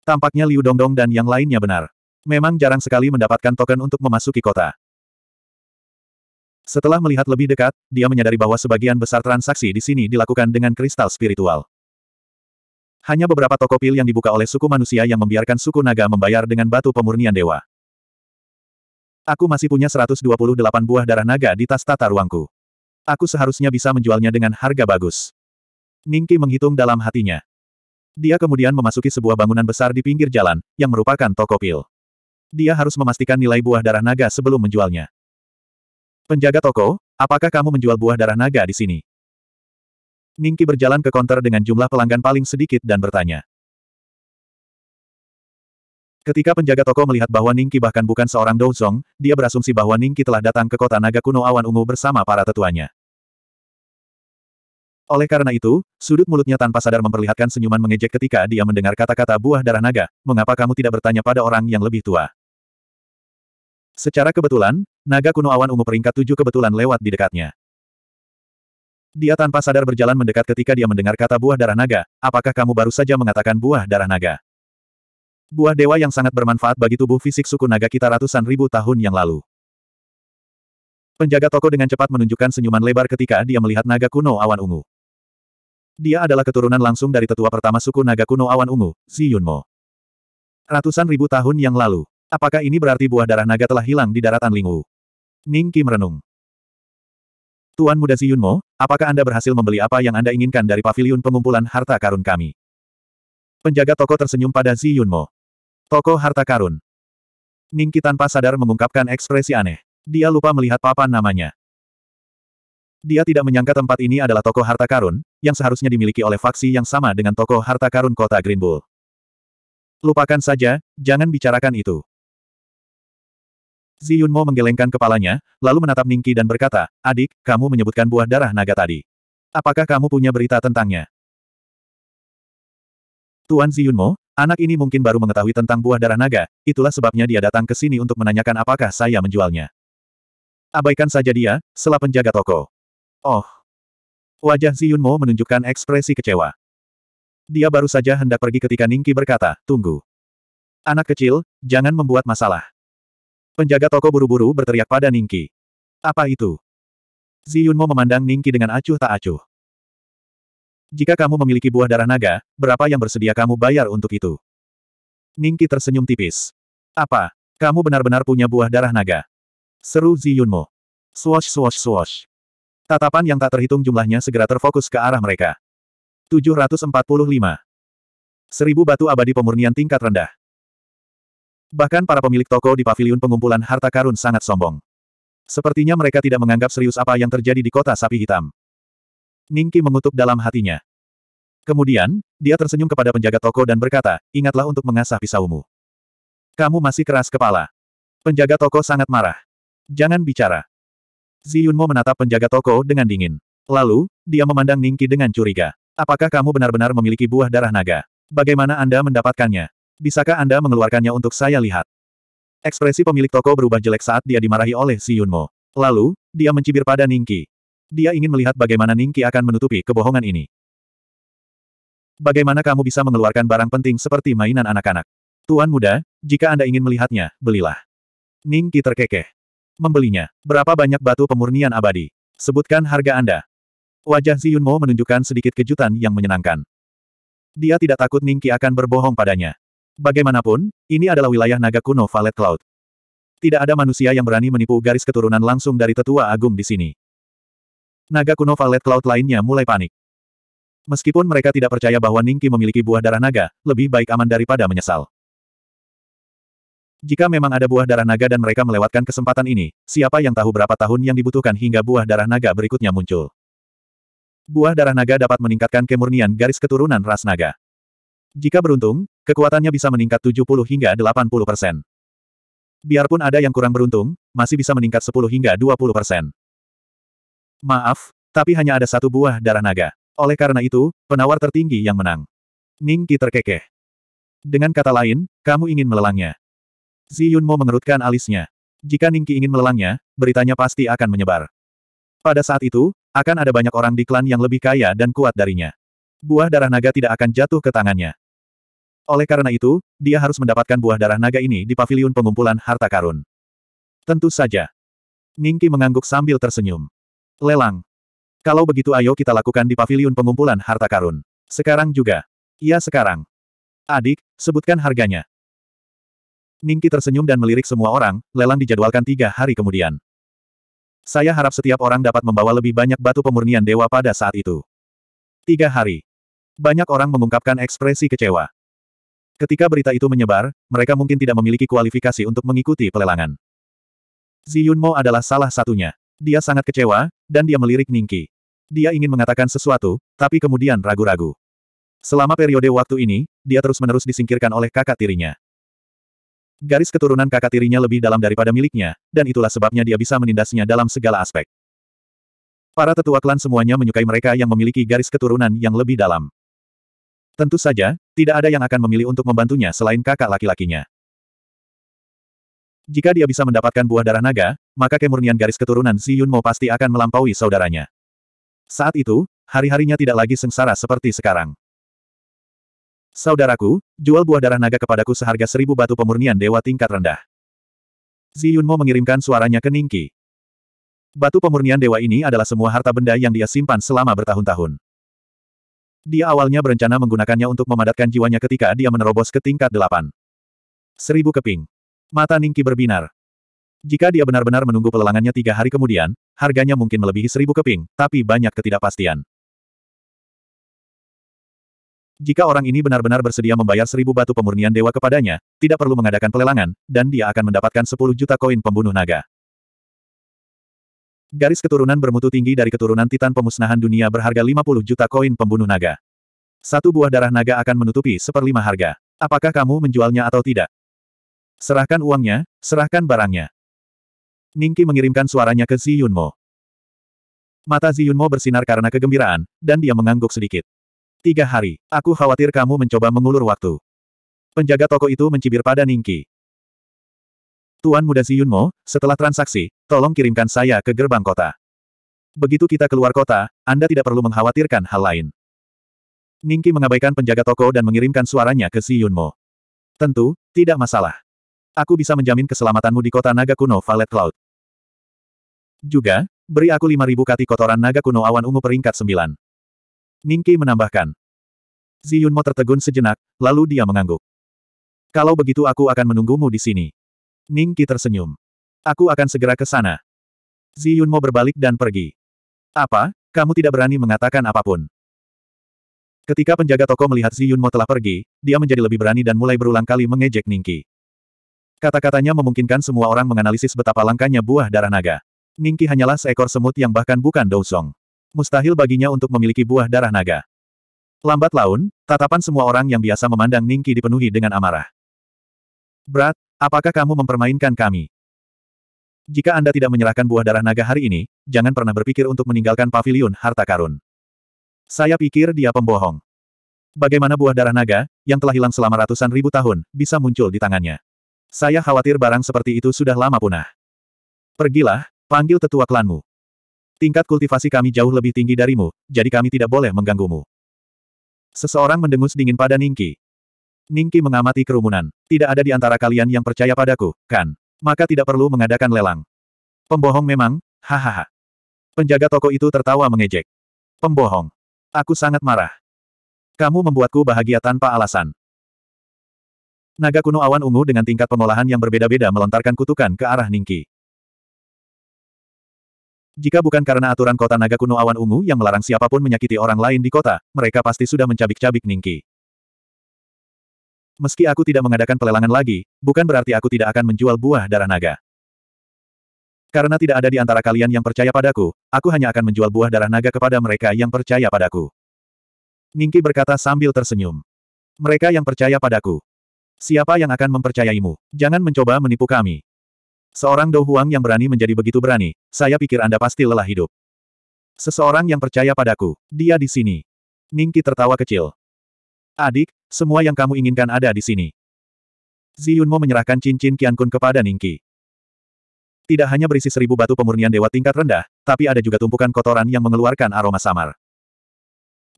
Tampaknya Liu Dongdong dan yang lainnya benar. Memang jarang sekali mendapatkan token untuk memasuki kota. Setelah melihat lebih dekat, dia menyadari bahwa sebagian besar transaksi di sini dilakukan dengan kristal spiritual. Hanya beberapa toko pil yang dibuka oleh suku manusia yang membiarkan suku naga membayar dengan batu pemurnian dewa. Aku masih punya 128 buah darah naga di tas tata ruangku. Aku seharusnya bisa menjualnya dengan harga bagus. Ningki menghitung dalam hatinya. Dia kemudian memasuki sebuah bangunan besar di pinggir jalan, yang merupakan toko pil. Dia harus memastikan nilai buah darah naga sebelum menjualnya. Penjaga toko, apakah kamu menjual buah darah naga di sini? Ningki berjalan ke konter dengan jumlah pelanggan paling sedikit dan bertanya. Ketika penjaga toko melihat bahwa Ningki bahkan bukan seorang Douzong, dia berasumsi bahwa Ningki telah datang ke kota naga kuno awan ungu bersama para tetuanya. Oleh karena itu, sudut mulutnya tanpa sadar memperlihatkan senyuman mengejek ketika dia mendengar kata-kata buah darah naga, mengapa kamu tidak bertanya pada orang yang lebih tua? Secara kebetulan, naga kuno awan ungu peringkat tujuh kebetulan lewat di dekatnya. Dia tanpa sadar berjalan mendekat ketika dia mendengar kata buah darah naga, apakah kamu baru saja mengatakan buah darah naga? Buah dewa yang sangat bermanfaat bagi tubuh fisik suku naga kita ratusan ribu tahun yang lalu. Penjaga toko dengan cepat menunjukkan senyuman lebar ketika dia melihat naga kuno awan ungu. Dia adalah keturunan langsung dari tetua pertama suku naga kuno awan ungu, Xi Yunmo. Ratusan ribu tahun yang lalu, apakah ini berarti buah darah naga telah hilang di daratan Lingwu? Ning Qi merenung. Tuan muda Xi Yunmo, apakah Anda berhasil membeli apa yang Anda inginkan dari Paviliun pengumpulan harta karun kami? Penjaga toko tersenyum pada Xi Yunmo. Toko harta karun. Ningki tanpa sadar mengungkapkan ekspresi aneh. Dia lupa melihat papan namanya. Dia tidak menyangka tempat ini adalah toko harta karun, yang seharusnya dimiliki oleh faksi yang sama dengan toko harta karun kota Greenbull. Lupakan saja, jangan bicarakan itu. Zi Yunmo menggelengkan kepalanya, lalu menatap Ningki dan berkata, Adik, kamu menyebutkan buah darah naga tadi. Apakah kamu punya berita tentangnya? Tuan Zi Yunmo, Anak ini mungkin baru mengetahui tentang buah darah naga, itulah sebabnya dia datang ke sini untuk menanyakan apakah saya menjualnya. Abaikan saja dia, selap penjaga toko. Oh. Wajah Ziyunmo menunjukkan ekspresi kecewa. Dia baru saja hendak pergi ketika Ningki berkata, tunggu. Anak kecil, jangan membuat masalah. Penjaga toko buru-buru berteriak pada Ningki. Apa itu? Ziyunmo memandang Ningki dengan acuh tak acuh. Jika kamu memiliki buah darah naga, berapa yang bersedia kamu bayar untuk itu? Ningki tersenyum tipis. Apa? Kamu benar-benar punya buah darah naga? Seru Zi Swash swash swash. Tatapan yang tak terhitung jumlahnya segera terfokus ke arah mereka. 745. Seribu batu abadi pemurnian tingkat rendah. Bahkan para pemilik toko di paviliun pengumpulan harta karun sangat sombong. Sepertinya mereka tidak menganggap serius apa yang terjadi di kota sapi hitam. Ningki mengutuk dalam hatinya. Kemudian, dia tersenyum kepada penjaga toko dan berkata, ingatlah untuk mengasah pisaumu. Kamu masih keras kepala. Penjaga toko sangat marah. Jangan bicara. Ziyunmo menatap penjaga toko dengan dingin. Lalu, dia memandang Ningki dengan curiga. Apakah kamu benar-benar memiliki buah darah naga? Bagaimana Anda mendapatkannya? Bisakah Anda mengeluarkannya untuk saya lihat? Ekspresi pemilik toko berubah jelek saat dia dimarahi oleh Ziyunmo. Lalu, dia mencibir pada Ningki. Dia ingin melihat bagaimana Ningki akan menutupi kebohongan ini. Bagaimana kamu bisa mengeluarkan barang penting seperti mainan anak-anak? Tuan muda, jika Anda ingin melihatnya, belilah. Ningki terkekeh. Membelinya. Berapa banyak batu pemurnian abadi? Sebutkan harga Anda. Wajah Ziyunmo menunjukkan sedikit kejutan yang menyenangkan. Dia tidak takut Ningki akan berbohong padanya. Bagaimanapun, ini adalah wilayah naga kuno Valet Cloud. Tidak ada manusia yang berani menipu garis keturunan langsung dari tetua agung di sini naga kuno Valet Cloud lainnya mulai panik. Meskipun mereka tidak percaya bahwa Ningki memiliki buah darah naga, lebih baik aman daripada menyesal. Jika memang ada buah darah naga dan mereka melewatkan kesempatan ini, siapa yang tahu berapa tahun yang dibutuhkan hingga buah darah naga berikutnya muncul. Buah darah naga dapat meningkatkan kemurnian garis keturunan ras naga. Jika beruntung, kekuatannya bisa meningkat 70 hingga 80 persen. Biarpun ada yang kurang beruntung, masih bisa meningkat 10 hingga 20 persen. Maaf, tapi hanya ada satu buah darah naga. Oleh karena itu, penawar tertinggi yang menang. Ning terkekeh. Dengan kata lain, kamu ingin melelangnya. Zi Yunmo mengerutkan alisnya. Jika Ning ingin melelangnya, beritanya pasti akan menyebar. Pada saat itu, akan ada banyak orang di klan yang lebih kaya dan kuat darinya. Buah darah naga tidak akan jatuh ke tangannya. Oleh karena itu, dia harus mendapatkan buah darah naga ini di paviliun pengumpulan harta karun. Tentu saja. Ningki mengangguk sambil tersenyum. Lelang. Kalau begitu ayo kita lakukan di paviliun pengumpulan harta karun. Sekarang juga. Iya sekarang. Adik, sebutkan harganya. Ningki tersenyum dan melirik semua orang, lelang dijadwalkan tiga hari kemudian. Saya harap setiap orang dapat membawa lebih banyak batu pemurnian dewa pada saat itu. Tiga hari. Banyak orang mengungkapkan ekspresi kecewa. Ketika berita itu menyebar, mereka mungkin tidak memiliki kualifikasi untuk mengikuti pelelangan. Ziyunmo adalah salah satunya. Dia sangat kecewa, dan dia melirik Ningki. Dia ingin mengatakan sesuatu, tapi kemudian ragu-ragu. Selama periode waktu ini, dia terus-menerus disingkirkan oleh kakak tirinya. Garis keturunan kakak tirinya lebih dalam daripada miliknya, dan itulah sebabnya dia bisa menindasnya dalam segala aspek. Para tetua klan semuanya menyukai mereka yang memiliki garis keturunan yang lebih dalam. Tentu saja, tidak ada yang akan memilih untuk membantunya selain kakak laki-lakinya. Jika dia bisa mendapatkan buah darah naga, maka kemurnian garis keturunan Si Yunmo pasti akan melampaui saudaranya. Saat itu, hari-harinya tidak lagi sengsara seperti sekarang. Saudaraku, jual buah darah naga kepadaku seharga seribu batu pemurnian dewa tingkat rendah. Zi Yunmo mengirimkan suaranya ke Ningki. Batu pemurnian dewa ini adalah semua harta benda yang dia simpan selama bertahun-tahun. Dia awalnya berencana menggunakannya untuk memadatkan jiwanya ketika dia menerobos ke tingkat delapan. Seribu keping. Mata Ningki berbinar. Jika dia benar-benar menunggu pelelangannya tiga hari kemudian, harganya mungkin melebihi seribu keping, tapi banyak ketidakpastian. Jika orang ini benar-benar bersedia membayar seribu batu pemurnian dewa kepadanya, tidak perlu mengadakan pelelangan, dan dia akan mendapatkan sepuluh juta koin pembunuh naga. Garis keturunan bermutu tinggi dari keturunan Titan Pemusnahan Dunia berharga 50 juta koin pembunuh naga. Satu buah darah naga akan menutupi seperlima harga. Apakah kamu menjualnya atau tidak? Serahkan uangnya, serahkan barangnya. Ningki mengirimkan suaranya ke Zi Yunmo. Mata Zi Yunmo bersinar karena kegembiraan, dan dia mengangguk sedikit. Tiga hari, aku khawatir kamu mencoba mengulur waktu. Penjaga toko itu mencibir pada Ningki. Tuan muda Zi Yunmo, setelah transaksi, tolong kirimkan saya ke gerbang kota. Begitu kita keluar kota, Anda tidak perlu mengkhawatirkan hal lain. Ningki mengabaikan penjaga toko dan mengirimkan suaranya ke Si Yunmo. Tentu, tidak masalah. Aku bisa menjamin keselamatanmu di kota naga kuno Valet Cloud. Juga, beri aku lima ribu kati kotoran naga kuno awan ungu peringkat sembilan. Ningki menambahkan. Ziyunmo tertegun sejenak, lalu dia mengangguk. Kalau begitu aku akan menunggumu di sini. Ningki tersenyum. Aku akan segera ke sana. Ziyunmo berbalik dan pergi. Apa? Kamu tidak berani mengatakan apapun. Ketika penjaga toko melihat Ziyunmo telah pergi, dia menjadi lebih berani dan mulai berulang kali mengejek Ningki. Kata-katanya memungkinkan semua orang menganalisis betapa langkanya buah darah naga. Ningki hanyalah seekor semut yang bahkan bukan dousong. Mustahil baginya untuk memiliki buah darah naga. Lambat laun, tatapan semua orang yang biasa memandang Ningki dipenuhi dengan amarah. Berat, apakah kamu mempermainkan kami? Jika Anda tidak menyerahkan buah darah naga hari ini, jangan pernah berpikir untuk meninggalkan pavilion harta karun. Saya pikir dia pembohong. Bagaimana buah darah naga, yang telah hilang selama ratusan ribu tahun, bisa muncul di tangannya? Saya khawatir barang seperti itu sudah lama punah. Pergilah, panggil tetua klanmu. Tingkat kultivasi kami jauh lebih tinggi darimu, jadi kami tidak boleh mengganggumu. Seseorang mendengus dingin pada Ningki. Ningki mengamati kerumunan. Tidak ada di antara kalian yang percaya padaku, kan? Maka tidak perlu mengadakan lelang. Pembohong memang, hahaha. Penjaga toko itu tertawa mengejek. Pembohong. Aku sangat marah. Kamu membuatku bahagia tanpa alasan. Naga kuno awan ungu dengan tingkat pengolahan yang berbeda-beda melontarkan kutukan ke arah Ningki. Jika bukan karena aturan kota naga kuno awan ungu yang melarang siapapun menyakiti orang lain di kota, mereka pasti sudah mencabik-cabik Ningki. Meski aku tidak mengadakan pelelangan lagi, bukan berarti aku tidak akan menjual buah darah naga. Karena tidak ada di antara kalian yang percaya padaku, aku hanya akan menjual buah darah naga kepada mereka yang percaya padaku. Ningki berkata sambil tersenyum. Mereka yang percaya padaku. Siapa yang akan mempercayaimu? Jangan mencoba menipu kami. Seorang Dou Huang yang berani menjadi begitu berani, saya pikir Anda pasti lelah hidup. Seseorang yang percaya padaku, dia di sini. Ningki tertawa kecil. Adik, semua yang kamu inginkan ada di sini. Ziyunmo menyerahkan cincin Qiankun kepada Ningki. Tidak hanya berisi seribu batu pemurnian dewa tingkat rendah, tapi ada juga tumpukan kotoran yang mengeluarkan aroma samar.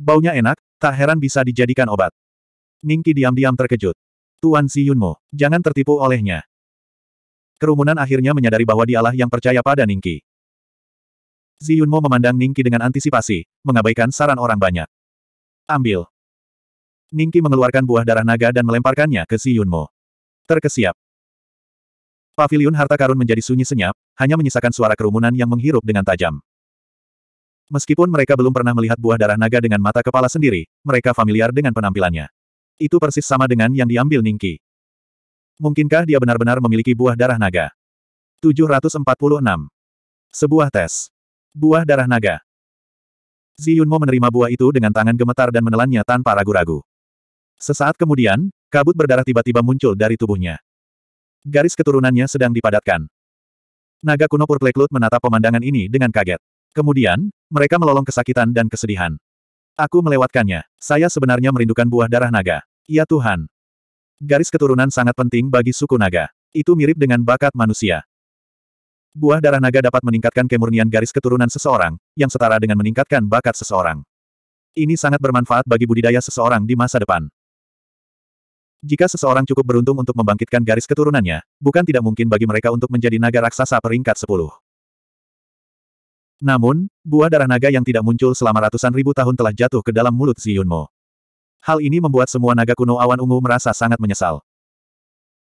Baunya enak, tak heran bisa dijadikan obat. Ningki diam-diam terkejut. Tuan Si Yunmo, jangan tertipu olehnya. Kerumunan akhirnya menyadari bahwa dialah yang percaya pada Ningki. Si Yunmo memandang Ningki dengan antisipasi, mengabaikan saran orang banyak. Ambil. Ningki mengeluarkan buah darah naga dan melemparkannya ke Si Yunmo. Terkesiap. Paviliun harta karun menjadi sunyi senyap, hanya menyisakan suara kerumunan yang menghirup dengan tajam. Meskipun mereka belum pernah melihat buah darah naga dengan mata kepala sendiri, mereka familiar dengan penampilannya. Itu persis sama dengan yang diambil Ningki. Mungkinkah dia benar-benar memiliki buah darah naga? 746. Sebuah tes. Buah darah naga. Ziyunmo menerima buah itu dengan tangan gemetar dan menelannya tanpa ragu-ragu. Sesaat kemudian, kabut berdarah tiba-tiba muncul dari tubuhnya. Garis keturunannya sedang dipadatkan. Naga kuno Purpleklut menatap pemandangan ini dengan kaget. Kemudian, mereka melolong kesakitan dan kesedihan. Aku melewatkannya. Saya sebenarnya merindukan buah darah naga. Ya Tuhan. Garis keturunan sangat penting bagi suku naga. Itu mirip dengan bakat manusia. Buah darah naga dapat meningkatkan kemurnian garis keturunan seseorang, yang setara dengan meningkatkan bakat seseorang. Ini sangat bermanfaat bagi budidaya seseorang di masa depan. Jika seseorang cukup beruntung untuk membangkitkan garis keturunannya, bukan tidak mungkin bagi mereka untuk menjadi naga raksasa peringkat 10. Namun, buah darah naga yang tidak muncul selama ratusan ribu tahun telah jatuh ke dalam mulut Yunmo. Hal ini membuat semua naga kuno awan ungu merasa sangat menyesal.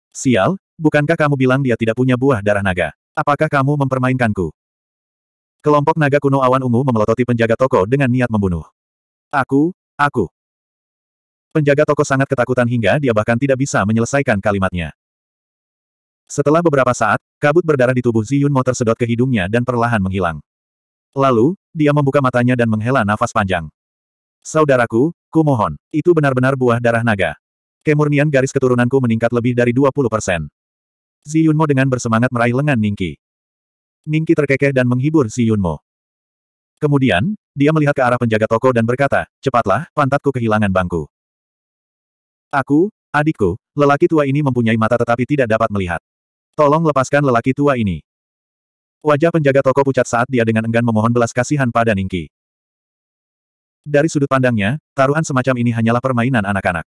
Sial, bukankah kamu bilang dia tidak punya buah darah naga? Apakah kamu mempermainkanku? Kelompok naga kuno awan ungu memelototi penjaga toko dengan niat membunuh. Aku, aku. Penjaga toko sangat ketakutan hingga dia bahkan tidak bisa menyelesaikan kalimatnya. Setelah beberapa saat, kabut berdarah di tubuh Ziyunmo tersedot ke hidungnya dan perlahan menghilang. Lalu, dia membuka matanya dan menghela nafas panjang. Saudaraku, kumohon, itu benar-benar buah darah naga. Kemurnian garis keturunanku meningkat lebih dari 20 persen. Zi Yunmo dengan bersemangat meraih lengan Ningki. Ningki terkekeh dan menghibur Zi Yunmo. Kemudian, dia melihat ke arah penjaga toko dan berkata, cepatlah, pantatku kehilangan bangku. Aku, adikku, lelaki tua ini mempunyai mata tetapi tidak dapat melihat. Tolong lepaskan lelaki tua ini. Wajah penjaga toko pucat saat dia dengan enggan memohon belas kasihan pada Ningki. Dari sudut pandangnya, taruhan semacam ini hanyalah permainan anak-anak.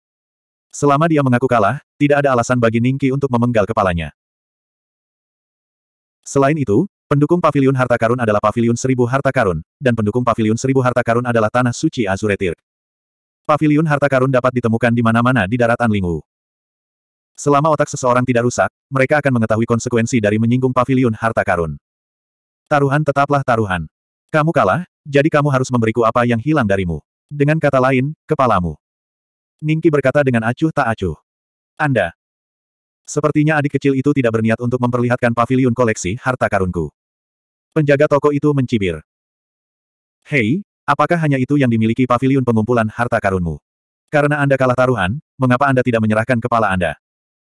Selama dia mengaku kalah, tidak ada alasan bagi Ningki untuk memenggal kepalanya. Selain itu, pendukung pavilion harta karun adalah pavilion seribu harta karun, dan pendukung pavilion seribu harta karun adalah tanah suci Azuretir. Pavilion harta karun dapat ditemukan di mana-mana di daratan Lingwu. Selama otak seseorang tidak rusak, mereka akan mengetahui konsekuensi dari menyinggung pavilion harta karun. Taruhan tetaplah taruhan. Kamu kalah, jadi kamu harus memberiku apa yang hilang darimu. Dengan kata lain, kepalamu. Ningki berkata dengan acuh tak acuh. Anda. Sepertinya adik kecil itu tidak berniat untuk memperlihatkan pavilion koleksi harta karunku. Penjaga toko itu mencibir. Hei, apakah hanya itu yang dimiliki pavilion pengumpulan harta karunmu? Karena Anda kalah taruhan, mengapa Anda tidak menyerahkan kepala Anda?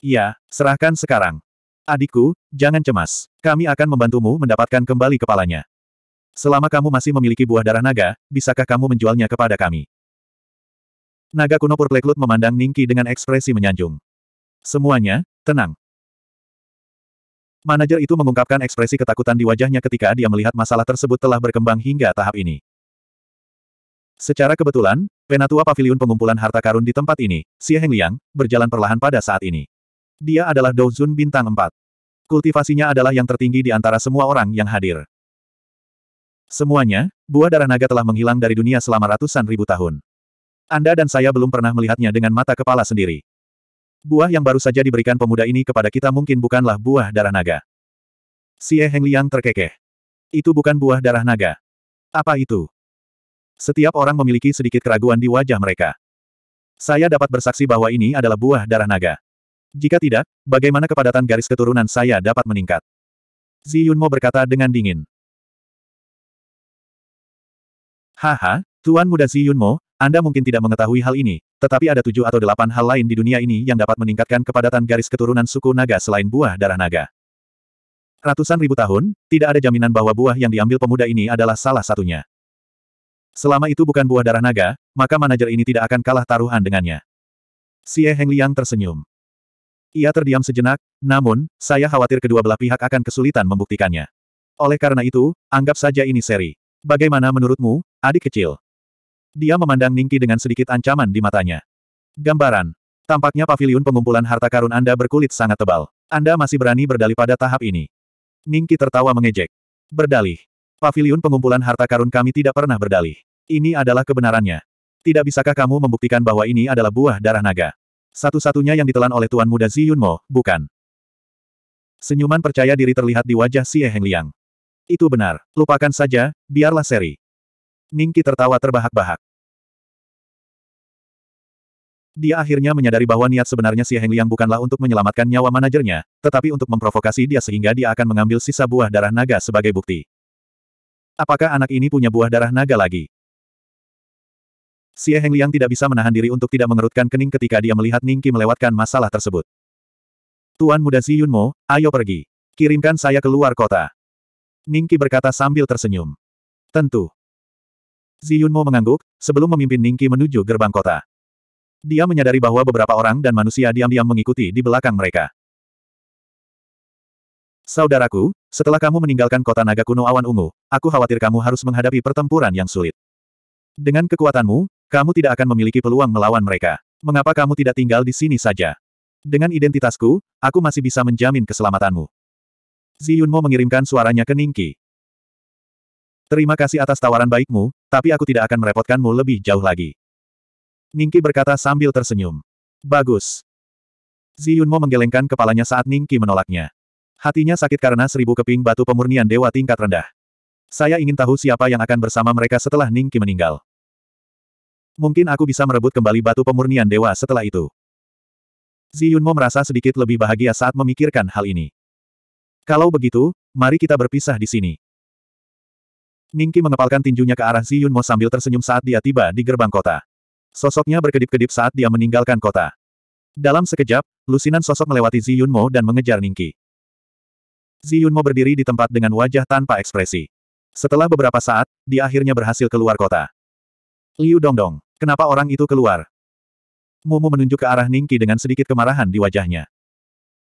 Iya, serahkan sekarang. Adikku, jangan cemas. Kami akan membantumu mendapatkan kembali kepalanya. Selama kamu masih memiliki buah darah naga, bisakah kamu menjualnya kepada kami? Naga kuno Purpleklut memandang Ningki dengan ekspresi menyanjung. Semuanya, tenang. Manajer itu mengungkapkan ekspresi ketakutan di wajahnya ketika dia melihat masalah tersebut telah berkembang hingga tahap ini. Secara kebetulan, penatua pavilion pengumpulan harta karun di tempat ini, Xie Hengliang, berjalan perlahan pada saat ini. Dia adalah Douzun bintang 4. Kultivasinya adalah yang tertinggi di antara semua orang yang hadir. Semuanya, buah darah naga telah menghilang dari dunia selama ratusan ribu tahun. Anda dan saya belum pernah melihatnya dengan mata kepala sendiri. Buah yang baru saja diberikan pemuda ini kepada kita mungkin bukanlah buah darah naga. Xie Hengliang terkekeh. Itu bukan buah darah naga. Apa itu? Setiap orang memiliki sedikit keraguan di wajah mereka. Saya dapat bersaksi bahwa ini adalah buah darah naga. Jika tidak, bagaimana kepadatan garis keturunan saya dapat meningkat? Zi Yunmo berkata dengan dingin. Haha, Tuan Muda Zi Yunmo, Anda mungkin tidak mengetahui hal ini, tetapi ada tujuh atau delapan hal lain di dunia ini yang dapat meningkatkan kepadatan garis keturunan suku naga selain buah darah naga. Ratusan ribu tahun, tidak ada jaminan bahwa buah yang diambil pemuda ini adalah salah satunya. Selama itu bukan buah darah naga, maka manajer ini tidak akan kalah taruhan dengannya. Xie Hengliang tersenyum. Ia terdiam sejenak, namun, saya khawatir kedua belah pihak akan kesulitan membuktikannya. Oleh karena itu, anggap saja ini seri. Bagaimana menurutmu, adik kecil? Dia memandang Ningki dengan sedikit ancaman di matanya. Gambaran. Tampaknya paviliun pengumpulan harta karun Anda berkulit sangat tebal. Anda masih berani berdalih pada tahap ini. Ningki tertawa mengejek. Berdalih. Paviliun pengumpulan harta karun kami tidak pernah berdalih. Ini adalah kebenarannya. Tidak bisakah kamu membuktikan bahwa ini adalah buah darah naga? Satu-satunya yang ditelan oleh Tuan Muda Zi Yunmo, bukan. Senyuman percaya diri terlihat di wajah Xie Liang. Itu benar, lupakan saja, biarlah seri. Ningki tertawa terbahak-bahak. Dia akhirnya menyadari bahwa niat sebenarnya Xie Liang bukanlah untuk menyelamatkan nyawa manajernya, tetapi untuk memprovokasi dia sehingga dia akan mengambil sisa buah darah naga sebagai bukti. Apakah anak ini punya buah darah naga lagi? Xie Heng Liang tidak bisa menahan diri untuk tidak mengerutkan kening ketika dia melihat Ningki melewatkan masalah tersebut. Tuan muda Zi Yunmo, ayo pergi. Kirimkan saya keluar kota. Ningki berkata sambil tersenyum. Tentu. Zi Yunmo mengangguk, sebelum memimpin Ningki menuju gerbang kota. Dia menyadari bahwa beberapa orang dan manusia diam-diam mengikuti di belakang mereka. Saudaraku, setelah kamu meninggalkan kota naga kuno awan ungu, aku khawatir kamu harus menghadapi pertempuran yang sulit. Dengan kekuatanmu, kamu tidak akan memiliki peluang melawan mereka. Mengapa kamu tidak tinggal di sini saja? Dengan identitasku, aku masih bisa menjamin keselamatanmu. Ziyunmo mengirimkan suaranya ke Ningki. Terima kasih atas tawaran baikmu, tapi aku tidak akan merepotkanmu lebih jauh lagi. Ningki berkata sambil tersenyum. Bagus. Ziyunmo menggelengkan kepalanya saat Ningki menolaknya. Hatinya sakit karena seribu keping batu pemurnian dewa tingkat rendah. Saya ingin tahu siapa yang akan bersama mereka setelah Ningki meninggal. Mungkin aku bisa merebut kembali batu pemurnian dewa setelah itu. Zi Yunmo merasa sedikit lebih bahagia saat memikirkan hal ini. Kalau begitu, mari kita berpisah di sini. Ningki mengepalkan tinjunya ke arah Zi Yunmo sambil tersenyum saat dia tiba di gerbang kota. Sosoknya berkedip-kedip saat dia meninggalkan kota. Dalam sekejap, lusinan sosok melewati Zi Yunmo dan mengejar Ningki. Zi Yunmo berdiri di tempat dengan wajah tanpa ekspresi. Setelah beberapa saat, dia akhirnya berhasil keluar kota. Liu Dongdong. Kenapa orang itu keluar? Mumu menunjuk ke arah Ningki dengan sedikit kemarahan di wajahnya.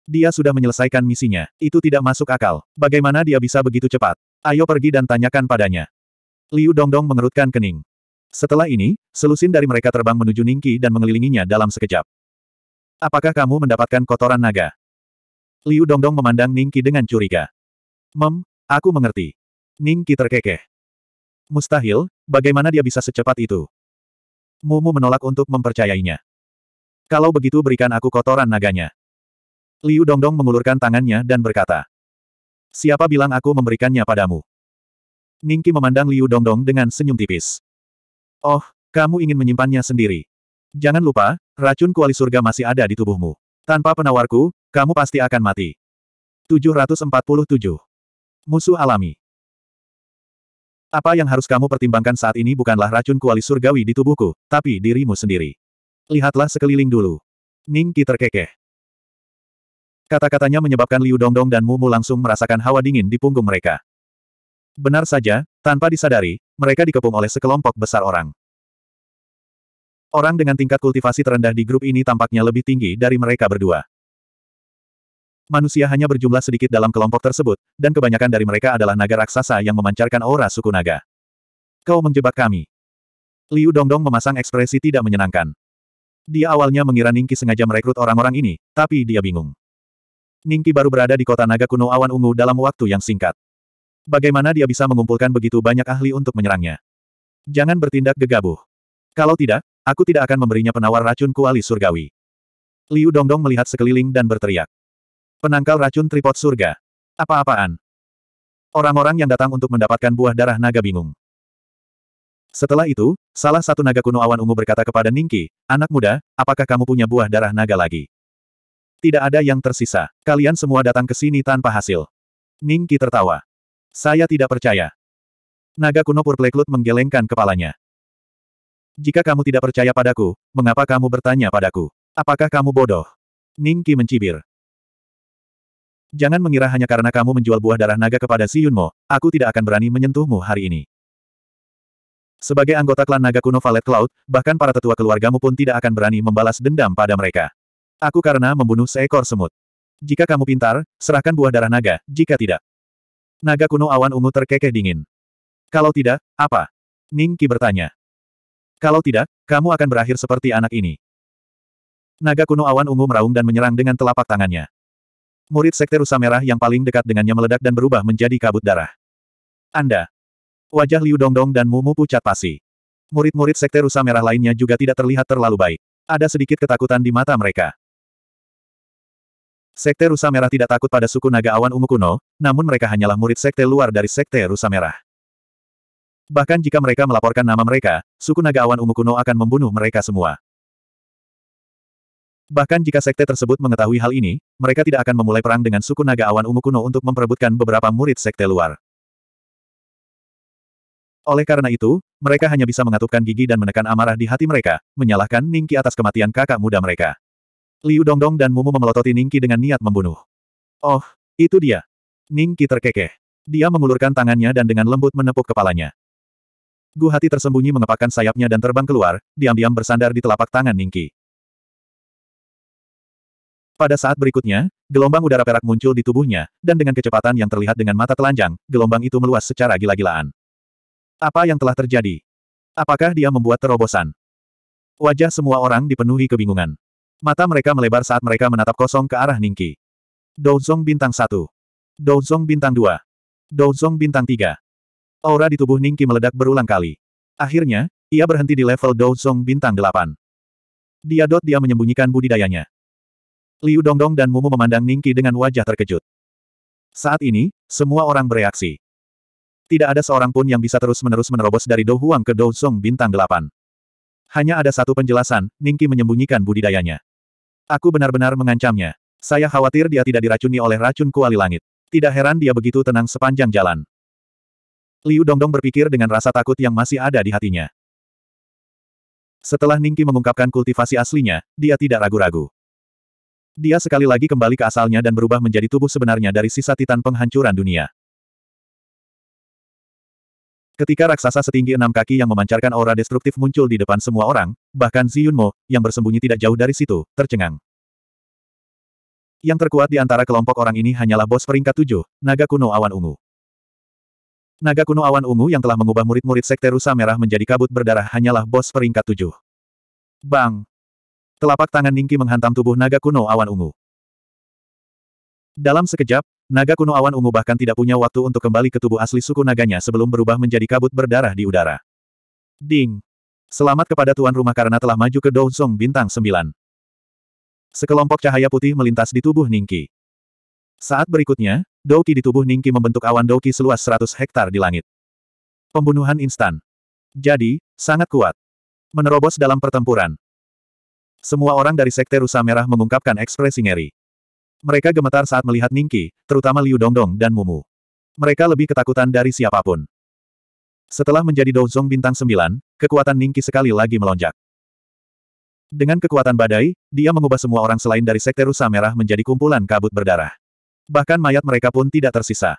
Dia sudah menyelesaikan misinya. Itu tidak masuk akal. Bagaimana dia bisa begitu cepat? Ayo pergi dan tanyakan padanya. Liu Dongdong mengerutkan kening. Setelah ini, selusin dari mereka terbang menuju Ningki dan mengelilinginya dalam sekejap. Apakah kamu mendapatkan kotoran naga? Liu Dongdong memandang Ningki dengan curiga. Mem, aku mengerti. Ningki terkekeh. Mustahil, bagaimana dia bisa secepat itu? Mumu menolak untuk mempercayainya. Kalau begitu berikan aku kotoran naganya. Liu Dongdong mengulurkan tangannya dan berkata. Siapa bilang aku memberikannya padamu? Ningki memandang Liu Dongdong dengan senyum tipis. Oh, kamu ingin menyimpannya sendiri. Jangan lupa, racun kuali surga masih ada di tubuhmu. Tanpa penawarku, kamu pasti akan mati. 747. Musuh alami. Apa yang harus kamu pertimbangkan saat ini bukanlah racun kuali surgawi di tubuhku, tapi dirimu sendiri. Lihatlah sekeliling dulu. Ning Qi terkekeh. Kata-katanya menyebabkan Liu Dongdong dan Mumu langsung merasakan hawa dingin di punggung mereka. Benar saja, tanpa disadari, mereka dikepung oleh sekelompok besar orang. Orang dengan tingkat kultivasi terendah di grup ini tampaknya lebih tinggi dari mereka berdua. Manusia hanya berjumlah sedikit dalam kelompok tersebut, dan kebanyakan dari mereka adalah naga raksasa yang memancarkan aura suku naga. Kau menjebak kami. Liu Dongdong memasang ekspresi tidak menyenangkan. Dia awalnya mengira Ningki sengaja merekrut orang-orang ini, tapi dia bingung. Ningki baru berada di kota naga kuno awan ungu dalam waktu yang singkat. Bagaimana dia bisa mengumpulkan begitu banyak ahli untuk menyerangnya? Jangan bertindak gegabah. Kalau tidak, aku tidak akan memberinya penawar racun kuali surgawi. Liu Dongdong melihat sekeliling dan berteriak. Penangkal racun tripod surga. Apa-apaan? Orang-orang yang datang untuk mendapatkan buah darah naga bingung. Setelah itu, salah satu naga kuno awan ungu berkata kepada Ningki, anak muda, apakah kamu punya buah darah naga lagi? Tidak ada yang tersisa. Kalian semua datang ke sini tanpa hasil. Ningki tertawa. Saya tidak percaya. Naga kuno Purpleklut menggelengkan kepalanya. Jika kamu tidak percaya padaku, mengapa kamu bertanya padaku? Apakah kamu bodoh? Ningki mencibir. Jangan mengira hanya karena kamu menjual buah darah naga kepada Si Yunmo, aku tidak akan berani menyentuhmu hari ini. Sebagai anggota klan naga kuno Valet Cloud, bahkan para tetua keluargamu pun tidak akan berani membalas dendam pada mereka. Aku karena membunuh seekor semut. Jika kamu pintar, serahkan buah darah naga, jika tidak. Naga kuno awan ungu terkekeh dingin. Kalau tidak, apa? Ning Qi bertanya. Kalau tidak, kamu akan berakhir seperti anak ini. Naga kuno awan ungu meraung dan menyerang dengan telapak tangannya. Murid Sekte Rusa Merah yang paling dekat dengannya meledak dan berubah menjadi kabut darah. Anda. Wajah Liu Dongdong dan Mumu pucat pasi. Murid-murid Sekte Rusa Merah lainnya juga tidak terlihat terlalu baik. Ada sedikit ketakutan di mata mereka. Sekte Rusa Merah tidak takut pada suku naga awan ungu kuno, namun mereka hanyalah murid sekte luar dari Sekte Rusa Merah. Bahkan jika mereka melaporkan nama mereka, suku naga awan ungu kuno akan membunuh mereka semua. Bahkan jika sekte tersebut mengetahui hal ini, mereka tidak akan memulai perang dengan suku naga awan ungu kuno untuk memperebutkan beberapa murid sekte luar. Oleh karena itu, mereka hanya bisa mengatupkan gigi dan menekan amarah di hati mereka, menyalahkan Ningki atas kematian kakak muda mereka. Liu Dongdong dan Mumu memelototi Ningki dengan niat membunuh. Oh, itu dia. Ningki terkekeh. Dia mengulurkan tangannya dan dengan lembut menepuk kepalanya. Gu Hati tersembunyi mengepakkan sayapnya dan terbang keluar, diam-diam bersandar di telapak tangan Ningki. Pada saat berikutnya, gelombang udara perak muncul di tubuhnya, dan dengan kecepatan yang terlihat dengan mata telanjang, gelombang itu meluas secara gila-gilaan. Apa yang telah terjadi? Apakah dia membuat terobosan? Wajah semua orang dipenuhi kebingungan. Mata mereka melebar saat mereka menatap kosong ke arah Ningki. Douzong bintang 1. Douzong bintang 2. Douzong bintang 3. Aura di tubuh Ningki meledak berulang kali. Akhirnya, ia berhenti di level Douzong bintang 8. Dia dot dia menyembunyikan budidayanya. Liu Dongdong dan Mumu memandang Ningki dengan wajah terkejut. Saat ini, semua orang bereaksi. Tidak ada seorang pun yang bisa terus-menerus menerobos dari Dou Huang ke Dou Song bintang delapan. Hanya ada satu penjelasan, Ningki menyembunyikan budidayanya. Aku benar-benar mengancamnya. Saya khawatir dia tidak diracuni oleh racun kuali langit. Tidak heran dia begitu tenang sepanjang jalan. Liu Dongdong berpikir dengan rasa takut yang masih ada di hatinya. Setelah Ningki mengungkapkan kultivasi aslinya, dia tidak ragu-ragu. Dia sekali lagi kembali ke asalnya dan berubah menjadi tubuh sebenarnya dari sisa titan penghancuran dunia. Ketika raksasa setinggi enam kaki yang memancarkan aura destruktif muncul di depan semua orang, bahkan Ziyunmo, yang bersembunyi tidak jauh dari situ, tercengang. Yang terkuat di antara kelompok orang ini hanyalah bos peringkat tujuh, naga kuno awan ungu. Naga kuno awan ungu yang telah mengubah murid-murid Sekte Rusa Merah menjadi kabut berdarah hanyalah bos peringkat tujuh. Bang! Telapak tangan Ningki menghantam tubuh naga kuno awan ungu. Dalam sekejap, naga kuno awan ungu bahkan tidak punya waktu untuk kembali ke tubuh asli suku naganya sebelum berubah menjadi kabut berdarah di udara. Ding! Selamat kepada tuan rumah karena telah maju ke Douzong bintang 9. Sekelompok cahaya putih melintas di tubuh Ningki. Saat berikutnya, Douki di tubuh Ningki membentuk awan Douki seluas 100 hektar di langit. Pembunuhan instan. Jadi, sangat kuat. Menerobos dalam pertempuran. Semua orang dari Sekte Rusa Merah mengungkapkan ekspresi ngeri. Mereka gemetar saat melihat Ningki, terutama Liu Dongdong dan Mumu. Mereka lebih ketakutan dari siapapun. Setelah menjadi Douzong bintang sembilan, kekuatan Ningki sekali lagi melonjak. Dengan kekuatan badai, dia mengubah semua orang selain dari Sekte Rusa Merah menjadi kumpulan kabut berdarah. Bahkan mayat mereka pun tidak tersisa.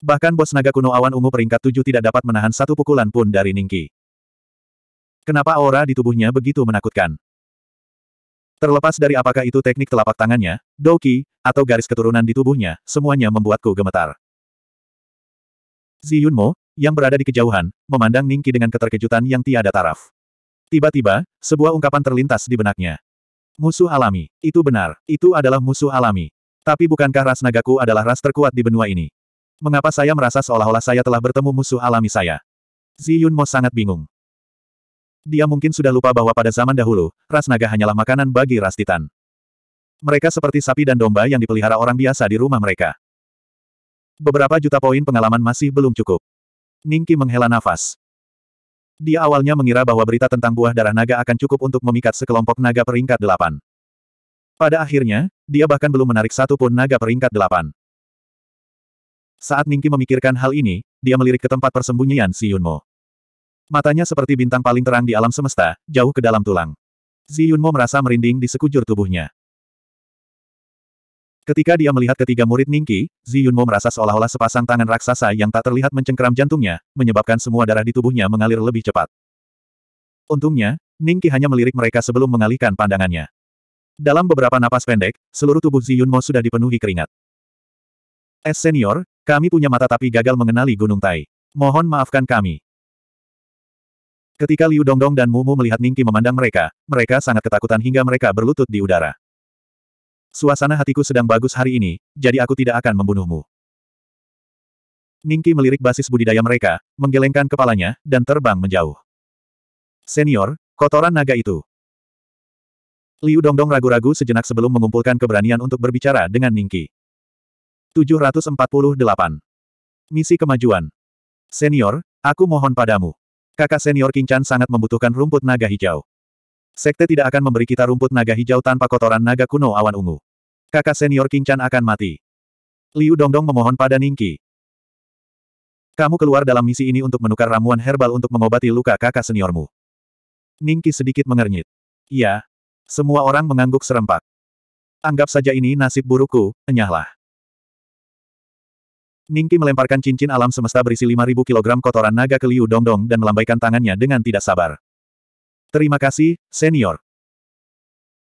Bahkan bos naga kuno awan ungu peringkat tujuh tidak dapat menahan satu pukulan pun dari Ningki. Kenapa aura di tubuhnya begitu menakutkan? Terlepas dari apakah itu teknik telapak tangannya, doki, atau garis keturunan di tubuhnya, semuanya membuatku gemetar. Zi Yunmo, yang berada di kejauhan, memandang Ningki dengan keterkejutan yang tiada taraf. Tiba-tiba, sebuah ungkapan terlintas di benaknya. Musuh alami. Itu benar, itu adalah musuh alami. Tapi bukankah ras nagaku adalah ras terkuat di benua ini? Mengapa saya merasa seolah-olah saya telah bertemu musuh alami saya? Zi Yunmo sangat bingung. Dia mungkin sudah lupa bahwa pada zaman dahulu, ras naga hanyalah makanan bagi ras titan. Mereka seperti sapi dan domba yang dipelihara orang biasa di rumah mereka. Beberapa juta poin pengalaman masih belum cukup. Ningki menghela nafas. Dia awalnya mengira bahwa berita tentang buah darah naga akan cukup untuk memikat sekelompok naga peringkat delapan. Pada akhirnya, dia bahkan belum menarik satu pun naga peringkat delapan. Saat Ningki memikirkan hal ini, dia melirik ke tempat persembunyian Si Yunmo. Matanya seperti bintang paling terang di alam semesta, jauh ke dalam tulang. Ziyunmo merasa merinding di sekujur tubuhnya. Ketika dia melihat ketiga murid Ningki, Ziyunmo merasa seolah-olah sepasang tangan raksasa yang tak terlihat mencengkeram jantungnya, menyebabkan semua darah di tubuhnya mengalir lebih cepat. Untungnya, Ningki hanya melirik mereka sebelum mengalihkan pandangannya. Dalam beberapa napas pendek, seluruh tubuh Ziyunmo sudah dipenuhi keringat. Es senior, kami punya mata tapi gagal mengenali Gunung Tai. Mohon maafkan kami. Ketika Liu Dongdong dan Mumu melihat Ningki memandang mereka, mereka sangat ketakutan hingga mereka berlutut di udara. Suasana hatiku sedang bagus hari ini, jadi aku tidak akan membunuhmu. Ningki melirik basis budidaya mereka, menggelengkan kepalanya, dan terbang menjauh. Senior, kotoran naga itu. Liu Dongdong ragu-ragu sejenak sebelum mengumpulkan keberanian untuk berbicara dengan Ningki. 748. Misi kemajuan. Senior, aku mohon padamu. Kakak senior King Chan sangat membutuhkan rumput naga hijau. Sekte tidak akan memberi kita rumput naga hijau tanpa kotoran naga kuno awan ungu. Kakak senior King Chan akan mati. Liu Dongdong memohon pada Ningki. Kamu keluar dalam misi ini untuk menukar ramuan herbal untuk mengobati luka kakak seniormu. Ningki sedikit mengernyit. Iya. Semua orang mengangguk serempak. Anggap saja ini nasib burukku, enyahlah. Ningki melemparkan cincin alam semesta berisi 5.000 kg kotoran naga ke Liu Dongdong dan melambaikan tangannya dengan tidak sabar. Terima kasih, senior.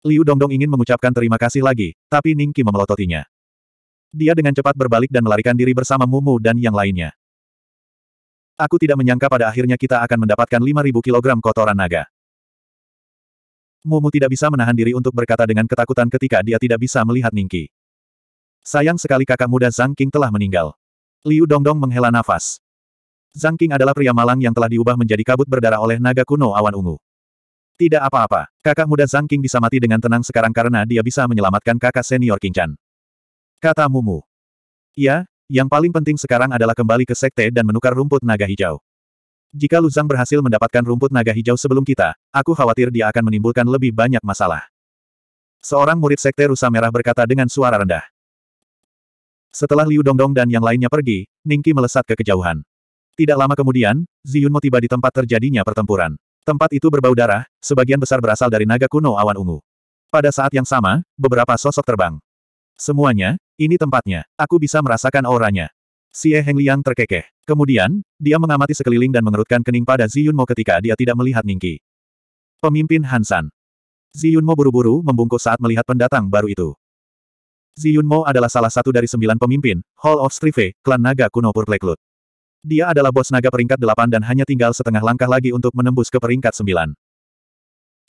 Liu Dongdong ingin mengucapkan terima kasih lagi, tapi Ningki memelototinya. Dia dengan cepat berbalik dan melarikan diri bersama Mumu dan yang lainnya. Aku tidak menyangka pada akhirnya kita akan mendapatkan 5.000 kg kotoran naga. Mumu tidak bisa menahan diri untuk berkata dengan ketakutan ketika dia tidak bisa melihat Ningki. Sayang sekali kakak muda Zhang King telah meninggal. Liu Dongdong menghela nafas. Zhang King adalah pria malang yang telah diubah menjadi kabut berdarah oleh naga kuno awan ungu. Tidak apa-apa, kakak muda Zhang King bisa mati dengan tenang sekarang karena dia bisa menyelamatkan kakak senior King Chan. Kata Mumu. Ya, yang paling penting sekarang adalah kembali ke sekte dan menukar rumput naga hijau. Jika Lu Zhang berhasil mendapatkan rumput naga hijau sebelum kita, aku khawatir dia akan menimbulkan lebih banyak masalah. Seorang murid sekte rusa merah berkata dengan suara rendah. Setelah Liu Dongdong dan yang lainnya pergi, Ningki melesat ke kejauhan. Tidak lama kemudian, Ziyunmo tiba di tempat terjadinya pertempuran. Tempat itu berbau darah, sebagian besar berasal dari naga kuno awan ungu. Pada saat yang sama, beberapa sosok terbang. Semuanya, ini tempatnya, aku bisa merasakan auranya. Si Heng Liang terkekeh. Kemudian, dia mengamati sekeliling dan mengerutkan kening pada Ziyunmo ketika dia tidak melihat Ningki. Pemimpin Hansan. Ziyunmo buru-buru membungkuk saat melihat pendatang baru itu. Zi Yunmo adalah salah satu dari sembilan pemimpin, Hall of Strife, klan naga kuno Purpleklut. Dia adalah bos naga peringkat delapan dan hanya tinggal setengah langkah lagi untuk menembus ke peringkat sembilan.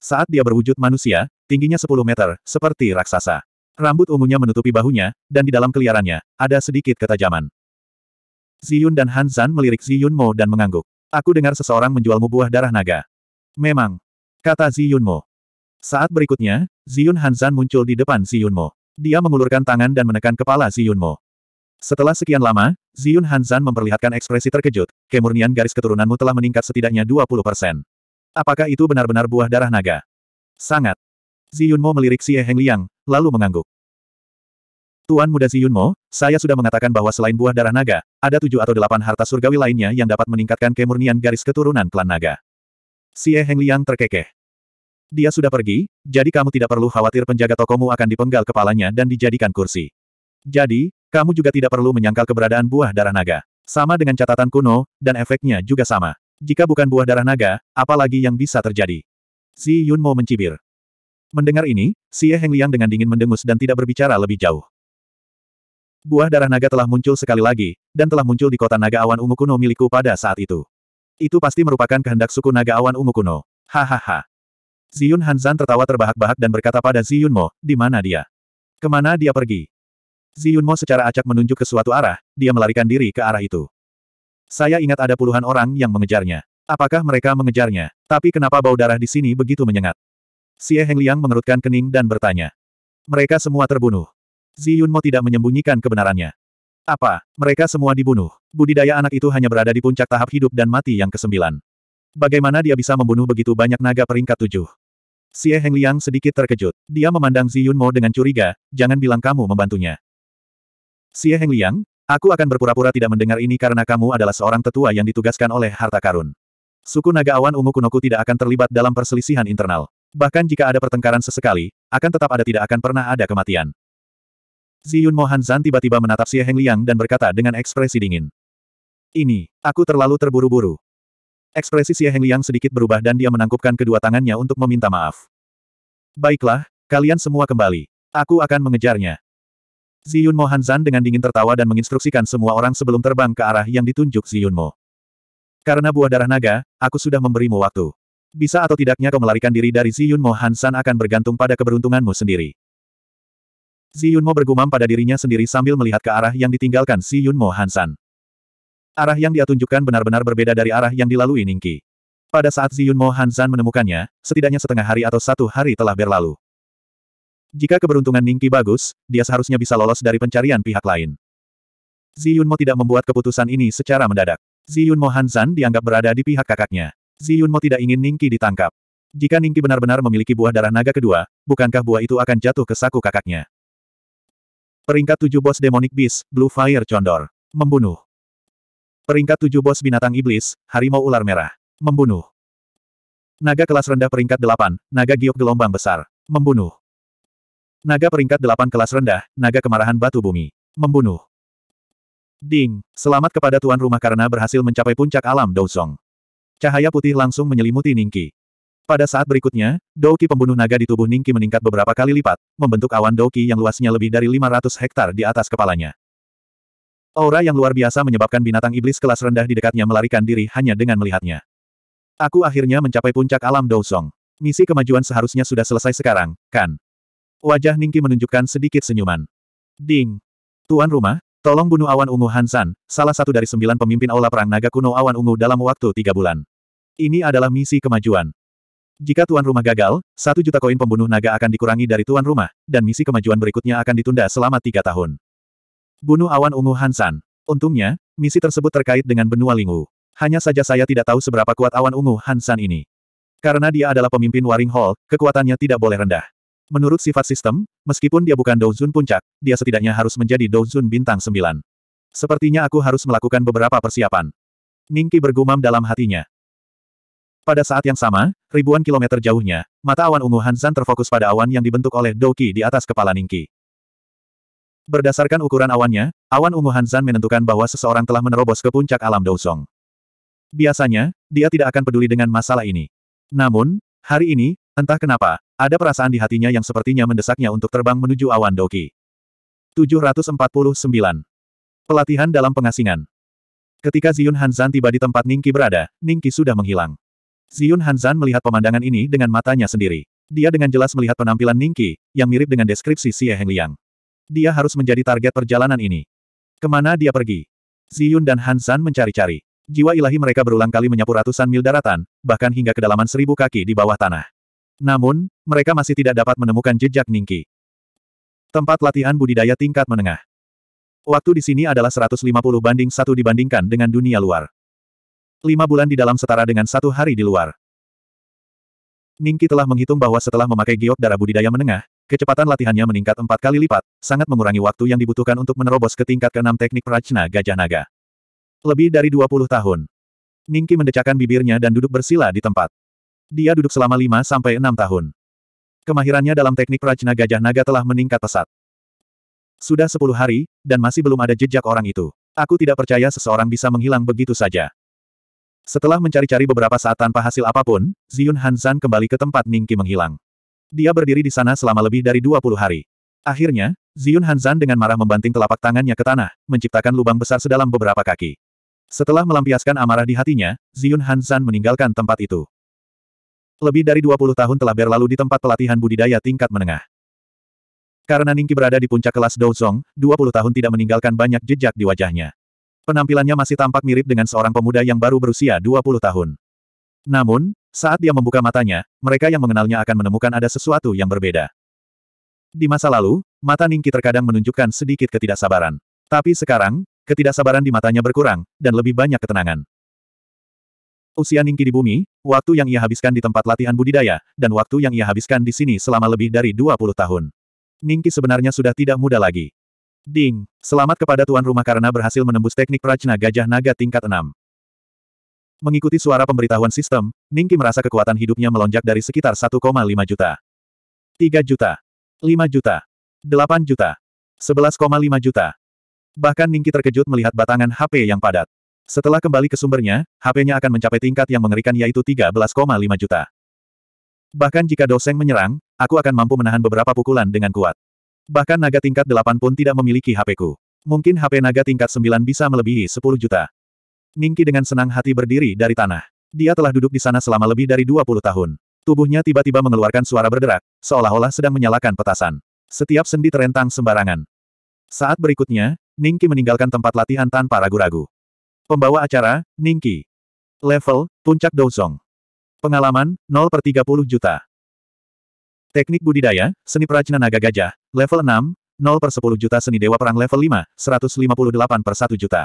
Saat dia berwujud manusia, tingginya sepuluh meter, seperti raksasa. Rambut ungunya menutupi bahunya, dan di dalam keliarannya, ada sedikit ketajaman. Ziyun dan Han Zan melirik Ziyun Mo dan mengangguk. Aku dengar seseorang menjualmu buah darah naga. Memang. Kata Ziyun Mo. Saat berikutnya, Ziyun Han Zan muncul di depan Ziyun Mo. Dia mengulurkan tangan dan menekan kepala Ziyunmo. Setelah sekian lama, Ziyun Hanzan memperlihatkan ekspresi terkejut. Kemurnian garis keturunanmu telah meningkat setidaknya 20 persen. Apakah itu benar-benar buah darah naga? Sangat. Ziyunmo melirik Xie Heng Liang, lalu mengangguk. Tuan muda Ziyunmo, saya sudah mengatakan bahwa selain buah darah naga, ada tujuh atau delapan harta surgawi lainnya yang dapat meningkatkan kemurnian garis keturunan klan naga. Xie Heng Liang terkekeh. Dia sudah pergi, jadi kamu tidak perlu khawatir penjaga tokomu akan dipenggal kepalanya dan dijadikan kursi. Jadi, kamu juga tidak perlu menyangkal keberadaan buah darah naga. Sama dengan catatan kuno, dan efeknya juga sama. Jika bukan buah darah naga, apalagi yang bisa terjadi? Si Yunmo mencibir. Mendengar ini, Si Heng Liang dengan dingin mendengus dan tidak berbicara lebih jauh. Buah darah naga telah muncul sekali lagi, dan telah muncul di kota naga awan ungu kuno milikku pada saat itu. Itu pasti merupakan kehendak suku naga awan ungu kuno. Hahaha. Ziyun Hanzan tertawa terbahak-bahak dan berkata pada Ziyun Mo, di mana dia? Kemana dia pergi? Ziyun Mo secara acak menunjuk ke suatu arah, dia melarikan diri ke arah itu. Saya ingat ada puluhan orang yang mengejarnya. Apakah mereka mengejarnya? Tapi kenapa bau darah di sini begitu menyengat? Xie Heng Liang mengerutkan kening dan bertanya. Mereka semua terbunuh. Ziyun Mo tidak menyembunyikan kebenarannya. Apa? Mereka semua dibunuh. Budidaya anak itu hanya berada di puncak tahap hidup dan mati yang kesembilan. Bagaimana dia bisa membunuh begitu banyak naga peringkat tujuh? Xie Liang sedikit terkejut. Dia memandang Zi Yunmo dengan curiga, jangan bilang kamu membantunya. Xie Liang, aku akan berpura-pura tidak mendengar ini karena kamu adalah seorang tetua yang ditugaskan oleh harta karun. Suku naga awan ungu kunoku tidak akan terlibat dalam perselisihan internal. Bahkan jika ada pertengkaran sesekali, akan tetap ada tidak akan pernah ada kematian. Zi Yun Hanzan tiba-tiba menatap Xie Liang dan berkata dengan ekspresi dingin. Ini, aku terlalu terburu-buru. Ekspresi Xie Liang sedikit berubah dan dia menangkupkan kedua tangannya untuk meminta maaf. Baiklah, kalian semua kembali. Aku akan mengejarnya. Ziyunmo Hanzan dengan dingin tertawa dan menginstruksikan semua orang sebelum terbang ke arah yang ditunjuk Mo. Karena buah darah naga, aku sudah memberimu waktu. Bisa atau tidaknya kau melarikan diri dari Mo Hansan akan bergantung pada keberuntunganmu sendiri. Mo bergumam pada dirinya sendiri sambil melihat ke arah yang ditinggalkan Ziyunmo Hansan. Arah yang dia tunjukkan benar-benar berbeda dari arah yang dilalui Ningki. Pada saat Ziyun Mo Hanzan menemukannya, setidaknya setengah hari atau satu hari telah berlalu. Jika keberuntungan Ningki bagus, dia seharusnya bisa lolos dari pencarian pihak lain. Ziyun Mo tidak membuat keputusan ini secara mendadak. Ziyun Mo Hanzan dianggap berada di pihak kakaknya. Ziyun Mo tidak ingin Ningki ditangkap. Jika Ningki benar-benar memiliki buah darah naga kedua, bukankah buah itu akan jatuh ke saku kakaknya? Peringkat 7 Bos Demonic Beast, Blue Fire Condor. Membunuh. Peringkat 7 Bos Binatang Iblis, Harimau Ular Merah. Membunuh. Naga kelas rendah peringkat 8, Naga Giok Gelombang Besar. Membunuh. Naga peringkat 8 kelas rendah, Naga Kemarahan Batu Bumi. Membunuh. Ding, selamat kepada tuan rumah karena berhasil mencapai puncak alam Dousong. Cahaya putih langsung menyelimuti Ningki. Pada saat berikutnya, Douki pembunuh naga di tubuh Ningki meningkat beberapa kali lipat, membentuk awan Douki yang luasnya lebih dari 500 hektar di atas kepalanya. Aura yang luar biasa menyebabkan binatang iblis kelas rendah di dekatnya melarikan diri hanya dengan melihatnya. Aku akhirnya mencapai puncak alam Dousong. Misi kemajuan seharusnya sudah selesai sekarang, kan? Wajah Ningki menunjukkan sedikit senyuman. Ding! Tuan rumah, tolong bunuh awan ungu Hansan, salah satu dari sembilan pemimpin aula perang naga kuno awan ungu dalam waktu tiga bulan. Ini adalah misi kemajuan. Jika tuan rumah gagal, satu juta koin pembunuh naga akan dikurangi dari tuan rumah, dan misi kemajuan berikutnya akan ditunda selama tiga tahun. Bunuh awan ungu Hansan. Untungnya, misi tersebut terkait dengan benua Lingu. Hanya saja saya tidak tahu seberapa kuat awan ungu Hansan ini. Karena dia adalah pemimpin Waring Hall, kekuatannya tidak boleh rendah. Menurut sifat sistem, meskipun dia bukan Douzun puncak, dia setidaknya harus menjadi Douzun bintang 9. Sepertinya aku harus melakukan beberapa persiapan. Ningki bergumam dalam hatinya. Pada saat yang sama, ribuan kilometer jauhnya, mata awan ungu Hansan terfokus pada awan yang dibentuk oleh Doki di atas kepala Ningki. Berdasarkan ukuran awannya, awan ungu Hanzan menentukan bahwa seseorang telah menerobos ke puncak alam Dousong. Biasanya, dia tidak akan peduli dengan masalah ini. Namun, hari ini, entah kenapa, ada perasaan di hatinya yang sepertinya mendesaknya untuk terbang menuju awan Doki. 749. Pelatihan dalam pengasingan. Ketika Ziyun Hanzan tiba di tempat Ningki berada, Ningki sudah menghilang. Ziyun Hanzan melihat pemandangan ini dengan matanya sendiri. Dia dengan jelas melihat penampilan Ningki, yang mirip dengan deskripsi Xie Hengliang dia harus menjadi target perjalanan ini. Kemana dia pergi? Ziyun dan Hansan mencari-cari. Jiwa ilahi mereka berulang kali menyapu ratusan mil daratan, bahkan hingga kedalaman seribu kaki di bawah tanah. Namun, mereka masih tidak dapat menemukan jejak Ningki. Tempat latihan budidaya tingkat menengah. Waktu di sini adalah 150 banding satu dibandingkan dengan dunia luar. Lima bulan di dalam setara dengan satu hari di luar. Ningki telah menghitung bahwa setelah memakai giok darah budidaya menengah, Kecepatan latihannya meningkat empat kali lipat, sangat mengurangi waktu yang dibutuhkan untuk menerobos ke tingkat keenam teknik prajna gajah naga. Lebih dari 20 tahun. Ningki mendecakkan bibirnya dan duduk bersila di tempat. Dia duduk selama lima sampai enam tahun. Kemahirannya dalam teknik prajna gajah naga telah meningkat pesat. Sudah sepuluh hari, dan masih belum ada jejak orang itu. Aku tidak percaya seseorang bisa menghilang begitu saja. Setelah mencari-cari beberapa saat tanpa hasil apapun, Ziyun Hanzan kembali ke tempat Ningki menghilang. Dia berdiri di sana selama lebih dari 20 hari. Akhirnya, Ziyun Hanzan dengan marah membanting telapak tangannya ke tanah, menciptakan lubang besar sedalam beberapa kaki. Setelah melampiaskan amarah di hatinya, Ziyun Hanzan meninggalkan tempat itu. Lebih dari 20 tahun telah berlalu di tempat pelatihan budidaya tingkat menengah. Karena Ningki berada di puncak kelas Douzong, 20 tahun tidak meninggalkan banyak jejak di wajahnya. Penampilannya masih tampak mirip dengan seorang pemuda yang baru berusia 20 tahun. Namun, saat dia membuka matanya, mereka yang mengenalnya akan menemukan ada sesuatu yang berbeda. Di masa lalu, mata Ningki terkadang menunjukkan sedikit ketidaksabaran. Tapi sekarang, ketidaksabaran di matanya berkurang, dan lebih banyak ketenangan. Usia Ningki di bumi, waktu yang ia habiskan di tempat latihan budidaya, dan waktu yang ia habiskan di sini selama lebih dari 20 tahun. Ningki sebenarnya sudah tidak muda lagi. Ding, selamat kepada tuan rumah karena berhasil menembus teknik prajna gajah naga tingkat 6. Mengikuti suara pemberitahuan sistem, Ningki merasa kekuatan hidupnya melonjak dari sekitar 1,5 juta. 3 juta. 5 juta. 8 juta. 11,5 juta. Bahkan Ningki terkejut melihat batangan HP yang padat. Setelah kembali ke sumbernya, HP-nya akan mencapai tingkat yang mengerikan yaitu 13,5 juta. Bahkan jika Doseng menyerang, aku akan mampu menahan beberapa pukulan dengan kuat. Bahkan naga tingkat 8 pun tidak memiliki HP-ku. Mungkin HP naga tingkat 9 bisa melebihi 10 juta. Ningki dengan senang hati berdiri dari tanah. Dia telah duduk di sana selama lebih dari 20 tahun. Tubuhnya tiba-tiba mengeluarkan suara berderak, seolah-olah sedang menyalakan petasan. Setiap sendi terentang sembarangan. Saat berikutnya, Ningki meninggalkan tempat latihan tanpa ragu-ragu. Pembawa acara, Ningki. Level, Puncak Dozong. Pengalaman, 0 per 30 juta. Teknik budidaya, seni perajinan naga gajah, level 6, 0 per 10 juta seni dewa perang level 5, 158 per 1 juta.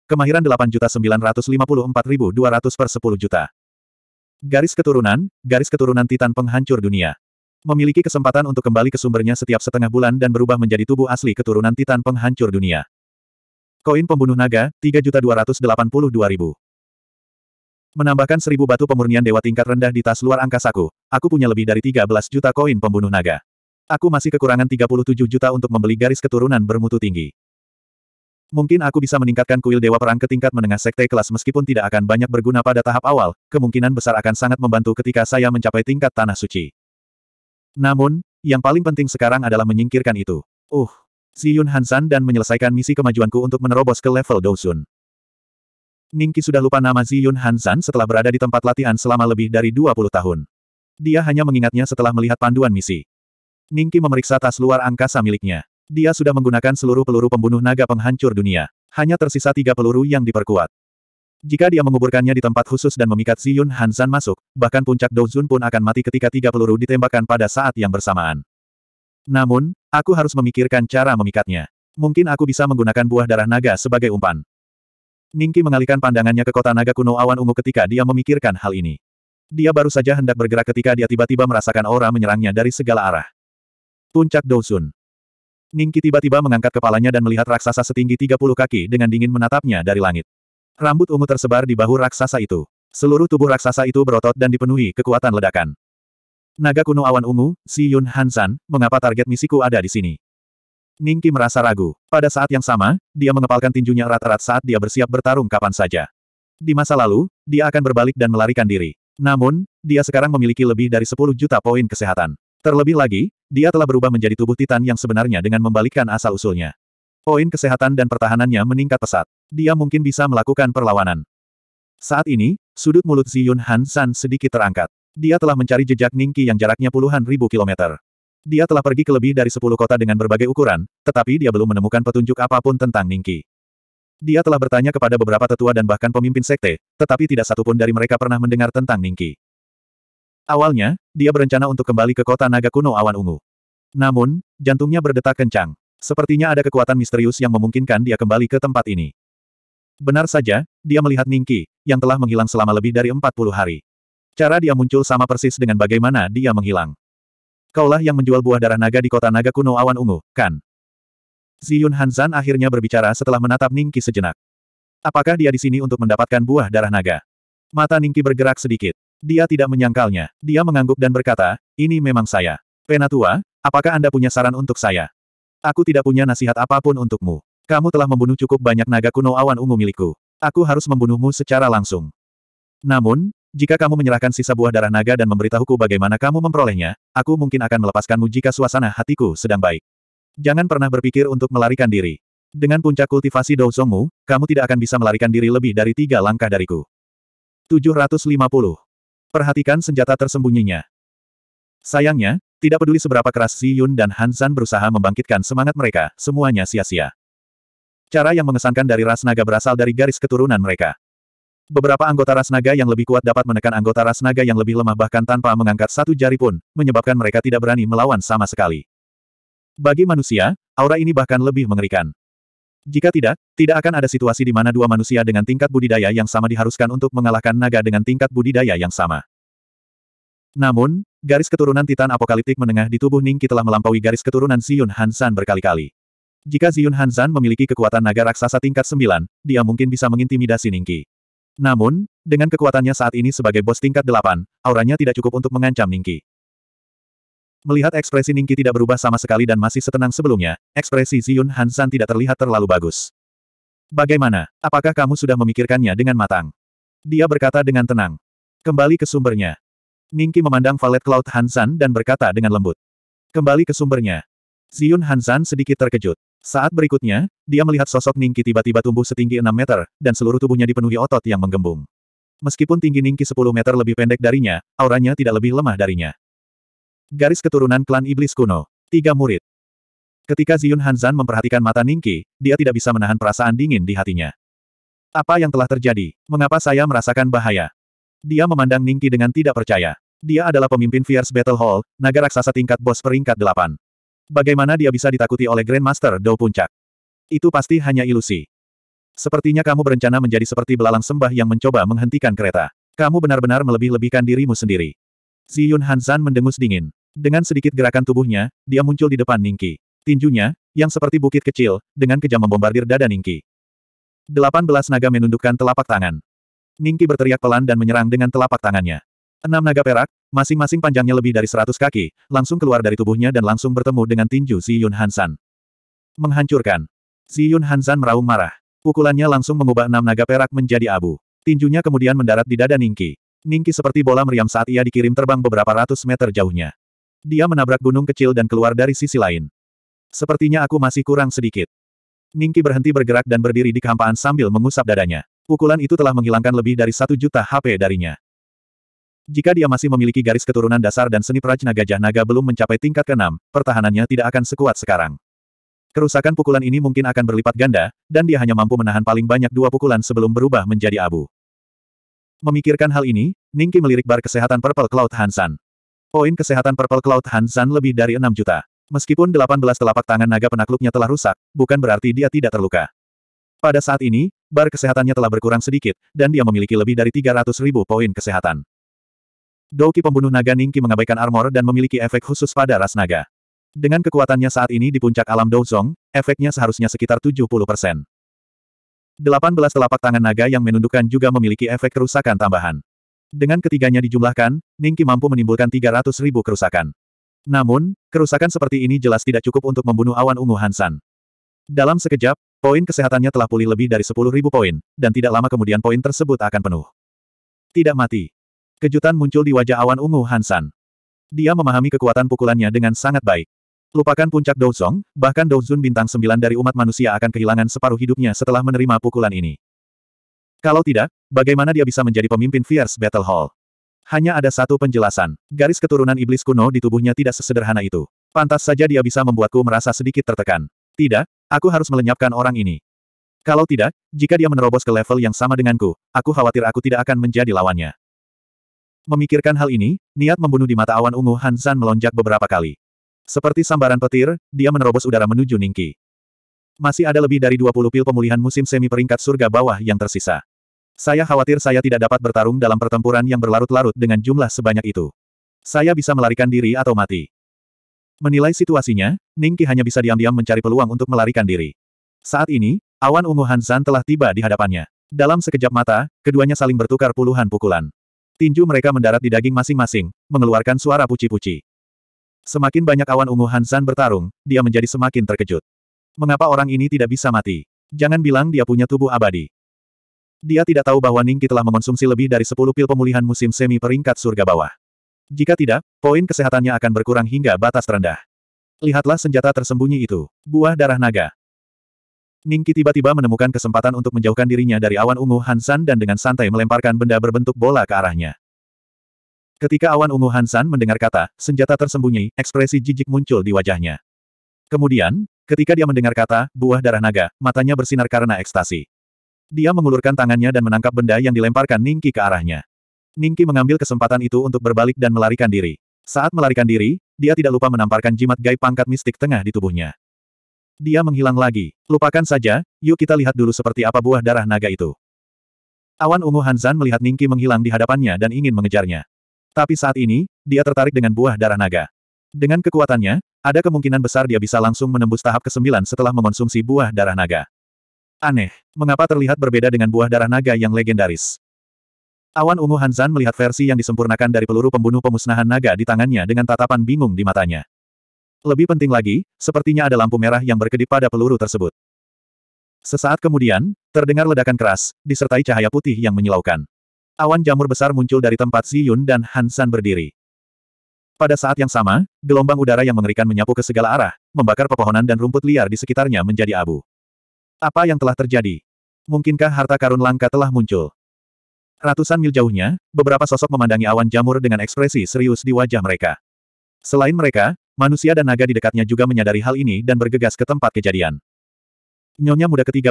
Kemahiran 8.954.200 per 10 juta. Garis keturunan, garis keturunan Titan penghancur dunia. Memiliki kesempatan untuk kembali ke sumbernya setiap setengah bulan dan berubah menjadi tubuh asli keturunan Titan penghancur dunia. Koin pembunuh naga, 3.282.000. Menambahkan seribu batu pemurnian dewa tingkat rendah di tas luar angkasaku, aku punya lebih dari 13 juta koin pembunuh naga. Aku masih kekurangan 37 juta untuk membeli garis keturunan bermutu tinggi. Mungkin aku bisa meningkatkan kuil Dewa Perang ke tingkat menengah sekte kelas meskipun tidak akan banyak berguna pada tahap awal, kemungkinan besar akan sangat membantu ketika saya mencapai tingkat Tanah Suci. Namun, yang paling penting sekarang adalah menyingkirkan itu. Uh, Ziyun Hansan dan menyelesaikan misi kemajuanku untuk menerobos ke level Dozun. Ningki sudah lupa nama Ziyun Hansan setelah berada di tempat latihan selama lebih dari 20 tahun. Dia hanya mengingatnya setelah melihat panduan misi. Ningki memeriksa tas luar angkasa miliknya. Dia sudah menggunakan seluruh peluru pembunuh naga penghancur dunia. Hanya tersisa tiga peluru yang diperkuat. Jika dia menguburkannya di tempat khusus dan memikat Ziyun Hansan masuk, bahkan puncak Douzun pun akan mati ketika tiga peluru ditembakkan pada saat yang bersamaan. Namun, aku harus memikirkan cara memikatnya. Mungkin aku bisa menggunakan buah darah naga sebagai umpan. Ningki mengalihkan pandangannya ke kota naga kuno awan ungu ketika dia memikirkan hal ini. Dia baru saja hendak bergerak ketika dia tiba-tiba merasakan aura menyerangnya dari segala arah. Puncak Douzun. Ningki tiba-tiba mengangkat kepalanya dan melihat raksasa setinggi 30 kaki dengan dingin menatapnya dari langit. Rambut ungu tersebar di bahu raksasa itu. Seluruh tubuh raksasa itu berotot dan dipenuhi kekuatan ledakan. Naga kuno awan ungu, Si Yun Hansan, mengapa target misiku ada di sini? Ningki merasa ragu. Pada saat yang sama, dia mengepalkan tinjunya erat-erat saat dia bersiap bertarung kapan saja. Di masa lalu, dia akan berbalik dan melarikan diri. Namun, dia sekarang memiliki lebih dari 10 juta poin kesehatan. Terlebih lagi, dia telah berubah menjadi tubuh Titan yang sebenarnya dengan membalikkan asal-usulnya. Poin kesehatan dan pertahanannya meningkat pesat. Dia mungkin bisa melakukan perlawanan. Saat ini, sudut mulut Ziyun Han San sedikit terangkat. Dia telah mencari jejak Ningki yang jaraknya puluhan ribu kilometer. Dia telah pergi ke lebih dari sepuluh kota dengan berbagai ukuran, tetapi dia belum menemukan petunjuk apapun tentang Ningki. Dia telah bertanya kepada beberapa tetua dan bahkan pemimpin sekte, tetapi tidak satupun dari mereka pernah mendengar tentang Ningki. Awalnya, dia berencana untuk kembali ke kota naga kuno awan ungu. Namun, jantungnya berdetak kencang. Sepertinya ada kekuatan misterius yang memungkinkan dia kembali ke tempat ini. Benar saja, dia melihat Ningki, yang telah menghilang selama lebih dari 40 hari. Cara dia muncul sama persis dengan bagaimana dia menghilang. Kaulah yang menjual buah darah naga di kota naga kuno awan ungu, kan? Ziyun Hanzan akhirnya berbicara setelah menatap Ningki sejenak. Apakah dia di sini untuk mendapatkan buah darah naga? Mata Ningki bergerak sedikit. Dia tidak menyangkalnya. Dia mengangguk dan berkata, ini memang saya. Penatua, apakah Anda punya saran untuk saya? Aku tidak punya nasihat apapun untukmu. Kamu telah membunuh cukup banyak naga kuno awan ungu milikku. Aku harus membunuhmu secara langsung. Namun, jika kamu menyerahkan sisa buah darah naga dan memberitahuku bagaimana kamu memperolehnya, aku mungkin akan melepaskanmu jika suasana hatiku sedang baik. Jangan pernah berpikir untuk melarikan diri. Dengan puncak kultivasi Douzongmu, kamu tidak akan bisa melarikan diri lebih dari tiga langkah dariku. 750 Perhatikan senjata tersembunyinya. Sayangnya, tidak peduli seberapa keras Si Yun dan Han berusaha membangkitkan semangat mereka, semuanya sia-sia. Cara yang mengesankan dari ras naga berasal dari garis keturunan mereka. Beberapa anggota ras naga yang lebih kuat dapat menekan anggota ras naga yang lebih lemah bahkan tanpa mengangkat satu jari pun, menyebabkan mereka tidak berani melawan sama sekali. Bagi manusia, aura ini bahkan lebih mengerikan. Jika tidak, tidak akan ada situasi di mana dua manusia dengan tingkat budidaya yang sama diharuskan untuk mengalahkan naga dengan tingkat budidaya yang sama. Namun, garis keturunan Titan Apokaliptik menengah di tubuh Ningki telah melampaui garis keturunan Ziyun Hansan berkali-kali. Jika Ziyun Hansan memiliki kekuatan naga raksasa tingkat 9, dia mungkin bisa mengintimidasi Ningki. Namun, dengan kekuatannya saat ini sebagai bos tingkat 8, auranya tidak cukup untuk mengancam Ningki. Melihat ekspresi Ningki tidak berubah sama sekali dan masih setenang sebelumnya, ekspresi Ziyun Hansan tidak terlihat terlalu bagus. Bagaimana? Apakah kamu sudah memikirkannya dengan matang? Dia berkata dengan tenang. Kembali ke sumbernya. Ningki memandang Valet Cloud Hansan dan berkata dengan lembut. Kembali ke sumbernya. Ziyun Hansan sedikit terkejut. Saat berikutnya, dia melihat sosok Ningki tiba-tiba tumbuh setinggi 6 meter, dan seluruh tubuhnya dipenuhi otot yang menggembung. Meskipun tinggi Ningki 10 meter lebih pendek darinya, auranya tidak lebih lemah darinya. Garis keturunan klan iblis kuno. Tiga murid. Ketika Ziyun Hanzan memperhatikan mata Ningki, dia tidak bisa menahan perasaan dingin di hatinya. Apa yang telah terjadi? Mengapa saya merasakan bahaya? Dia memandang Ningki dengan tidak percaya. Dia adalah pemimpin Fierce Battle Hall, naga raksasa tingkat bos peringkat delapan. Bagaimana dia bisa ditakuti oleh Grandmaster Dou Puncak? Itu pasti hanya ilusi. Sepertinya kamu berencana menjadi seperti belalang sembah yang mencoba menghentikan kereta. Kamu benar-benar melebih-lebihkan dirimu sendiri. Ziyun Hanzan mendengus dingin. Dengan sedikit gerakan tubuhnya, dia muncul di depan Ningki. Tinjunya, yang seperti bukit kecil, dengan kejam membombardir dada Ningki. Delapan belas naga menundukkan telapak tangan. Ningki berteriak pelan dan menyerang dengan telapak tangannya. Enam naga perak, masing-masing panjangnya lebih dari seratus kaki, langsung keluar dari tubuhnya dan langsung bertemu dengan tinju Si Yun Hansan. Menghancurkan. Si Yun Hansan meraung marah. Pukulannya langsung mengubah enam naga perak menjadi abu. Tinjunya kemudian mendarat di dada Ningki. Ningki seperti bola meriam saat ia dikirim terbang beberapa ratus meter jauhnya. Dia menabrak gunung kecil dan keluar dari sisi lain. Sepertinya aku masih kurang sedikit. Ningki berhenti bergerak dan berdiri di kehampaan sambil mengusap dadanya. Pukulan itu telah menghilangkan lebih dari satu juta HP darinya. Jika dia masih memiliki garis keturunan dasar dan seni prajna gajah naga belum mencapai tingkat ke-6, pertahanannya tidak akan sekuat sekarang. Kerusakan pukulan ini mungkin akan berlipat ganda, dan dia hanya mampu menahan paling banyak dua pukulan sebelum berubah menjadi abu. Memikirkan hal ini, Ningki melirik bar kesehatan Purple Cloud Hansan. Poin kesehatan Purple Cloud Han Zan lebih dari 6 juta. Meskipun 18 telapak tangan naga penakluknya telah rusak, bukan berarti dia tidak terluka. Pada saat ini, bar kesehatannya telah berkurang sedikit, dan dia memiliki lebih dari 300 ribu poin kesehatan. Doki pembunuh naga Ningki mengabaikan armor dan memiliki efek khusus pada ras naga. Dengan kekuatannya saat ini di puncak alam Douzong, efeknya seharusnya sekitar 70 persen. 18 telapak tangan naga yang menundukkan juga memiliki efek kerusakan tambahan. Dengan ketiganya dijumlahkan, Ningki mampu menimbulkan 300 ribu kerusakan. Namun, kerusakan seperti ini jelas tidak cukup untuk membunuh awan ungu Hansan. Dalam sekejap, poin kesehatannya telah pulih lebih dari ribu poin, dan tidak lama kemudian poin tersebut akan penuh. Tidak mati. Kejutan muncul di wajah awan ungu Hansan. Dia memahami kekuatan pukulannya dengan sangat baik. Lupakan puncak Dozong, bahkan Douzun bintang sembilan dari umat manusia akan kehilangan separuh hidupnya setelah menerima pukulan ini. Kalau tidak, bagaimana dia bisa menjadi pemimpin Fierce Battle Hall? Hanya ada satu penjelasan. Garis keturunan iblis kuno di tubuhnya tidak sesederhana itu. Pantas saja dia bisa membuatku merasa sedikit tertekan. Tidak, aku harus melenyapkan orang ini. Kalau tidak, jika dia menerobos ke level yang sama denganku, aku khawatir aku tidak akan menjadi lawannya. Memikirkan hal ini, niat membunuh di mata awan ungu Han melonjak beberapa kali. Seperti sambaran petir, dia menerobos udara menuju Ningki. Masih ada lebih dari 20 pil pemulihan musim semi peringkat surga bawah yang tersisa. Saya khawatir saya tidak dapat bertarung dalam pertempuran yang berlarut-larut dengan jumlah sebanyak itu. Saya bisa melarikan diri atau mati. Menilai situasinya, Ningki hanya bisa diam-diam mencari peluang untuk melarikan diri. Saat ini, awan ungu Hansan telah tiba di hadapannya. Dalam sekejap mata, keduanya saling bertukar puluhan pukulan. Tinju mereka mendarat di daging masing-masing, mengeluarkan suara puci-puci. Semakin banyak awan ungu Hansan bertarung, dia menjadi semakin terkejut. Mengapa orang ini tidak bisa mati? Jangan bilang dia punya tubuh abadi. Dia tidak tahu bahwa Ningki telah mengonsumsi lebih dari 10 pil pemulihan musim semi peringkat surga bawah. Jika tidak, poin kesehatannya akan berkurang hingga batas terendah. Lihatlah senjata tersembunyi itu, buah darah naga. Ningki tiba-tiba menemukan kesempatan untuk menjauhkan dirinya dari awan ungu Hansan dan dengan santai melemparkan benda berbentuk bola ke arahnya. Ketika awan ungu Hansan mendengar kata, senjata tersembunyi, ekspresi jijik muncul di wajahnya. Kemudian, ketika dia mendengar kata, buah darah naga, matanya bersinar karena ekstasi. Dia mengulurkan tangannya dan menangkap benda yang dilemparkan Ningki ke arahnya. Ningki mengambil kesempatan itu untuk berbalik dan melarikan diri. Saat melarikan diri, dia tidak lupa menamparkan jimat gaib pangkat mistik tengah di tubuhnya. Dia menghilang lagi. Lupakan saja, yuk kita lihat dulu seperti apa buah darah naga itu. Awan ungu Hanzan melihat Ningki menghilang di hadapannya dan ingin mengejarnya. Tapi saat ini, dia tertarik dengan buah darah naga. Dengan kekuatannya, ada kemungkinan besar dia bisa langsung menembus tahap ke-9 setelah mengonsumsi buah darah naga. Aneh, mengapa terlihat berbeda dengan buah darah naga yang legendaris? Awan ungu Hanzan melihat versi yang disempurnakan dari peluru pembunuh pemusnahan naga di tangannya dengan tatapan bingung di matanya. Lebih penting lagi, sepertinya ada lampu merah yang berkedip pada peluru tersebut. Sesaat kemudian, terdengar ledakan keras, disertai cahaya putih yang menyilaukan. Awan jamur besar muncul dari tempat Yun dan Hansan berdiri. Pada saat yang sama, gelombang udara yang mengerikan menyapu ke segala arah, membakar pepohonan dan rumput liar di sekitarnya menjadi abu. Apa yang telah terjadi? Mungkinkah harta karun langka telah muncul? Ratusan mil jauhnya, beberapa sosok memandangi awan jamur dengan ekspresi serius di wajah mereka. Selain mereka, manusia dan naga di dekatnya juga menyadari hal ini dan bergegas ke tempat kejadian. Nyonya muda ke-13,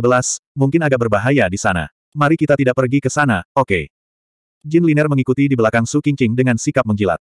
mungkin agak berbahaya di sana. Mari kita tidak pergi ke sana, oke. Okay. Jin Liner mengikuti di belakang Su Qingqing dengan sikap menjilat.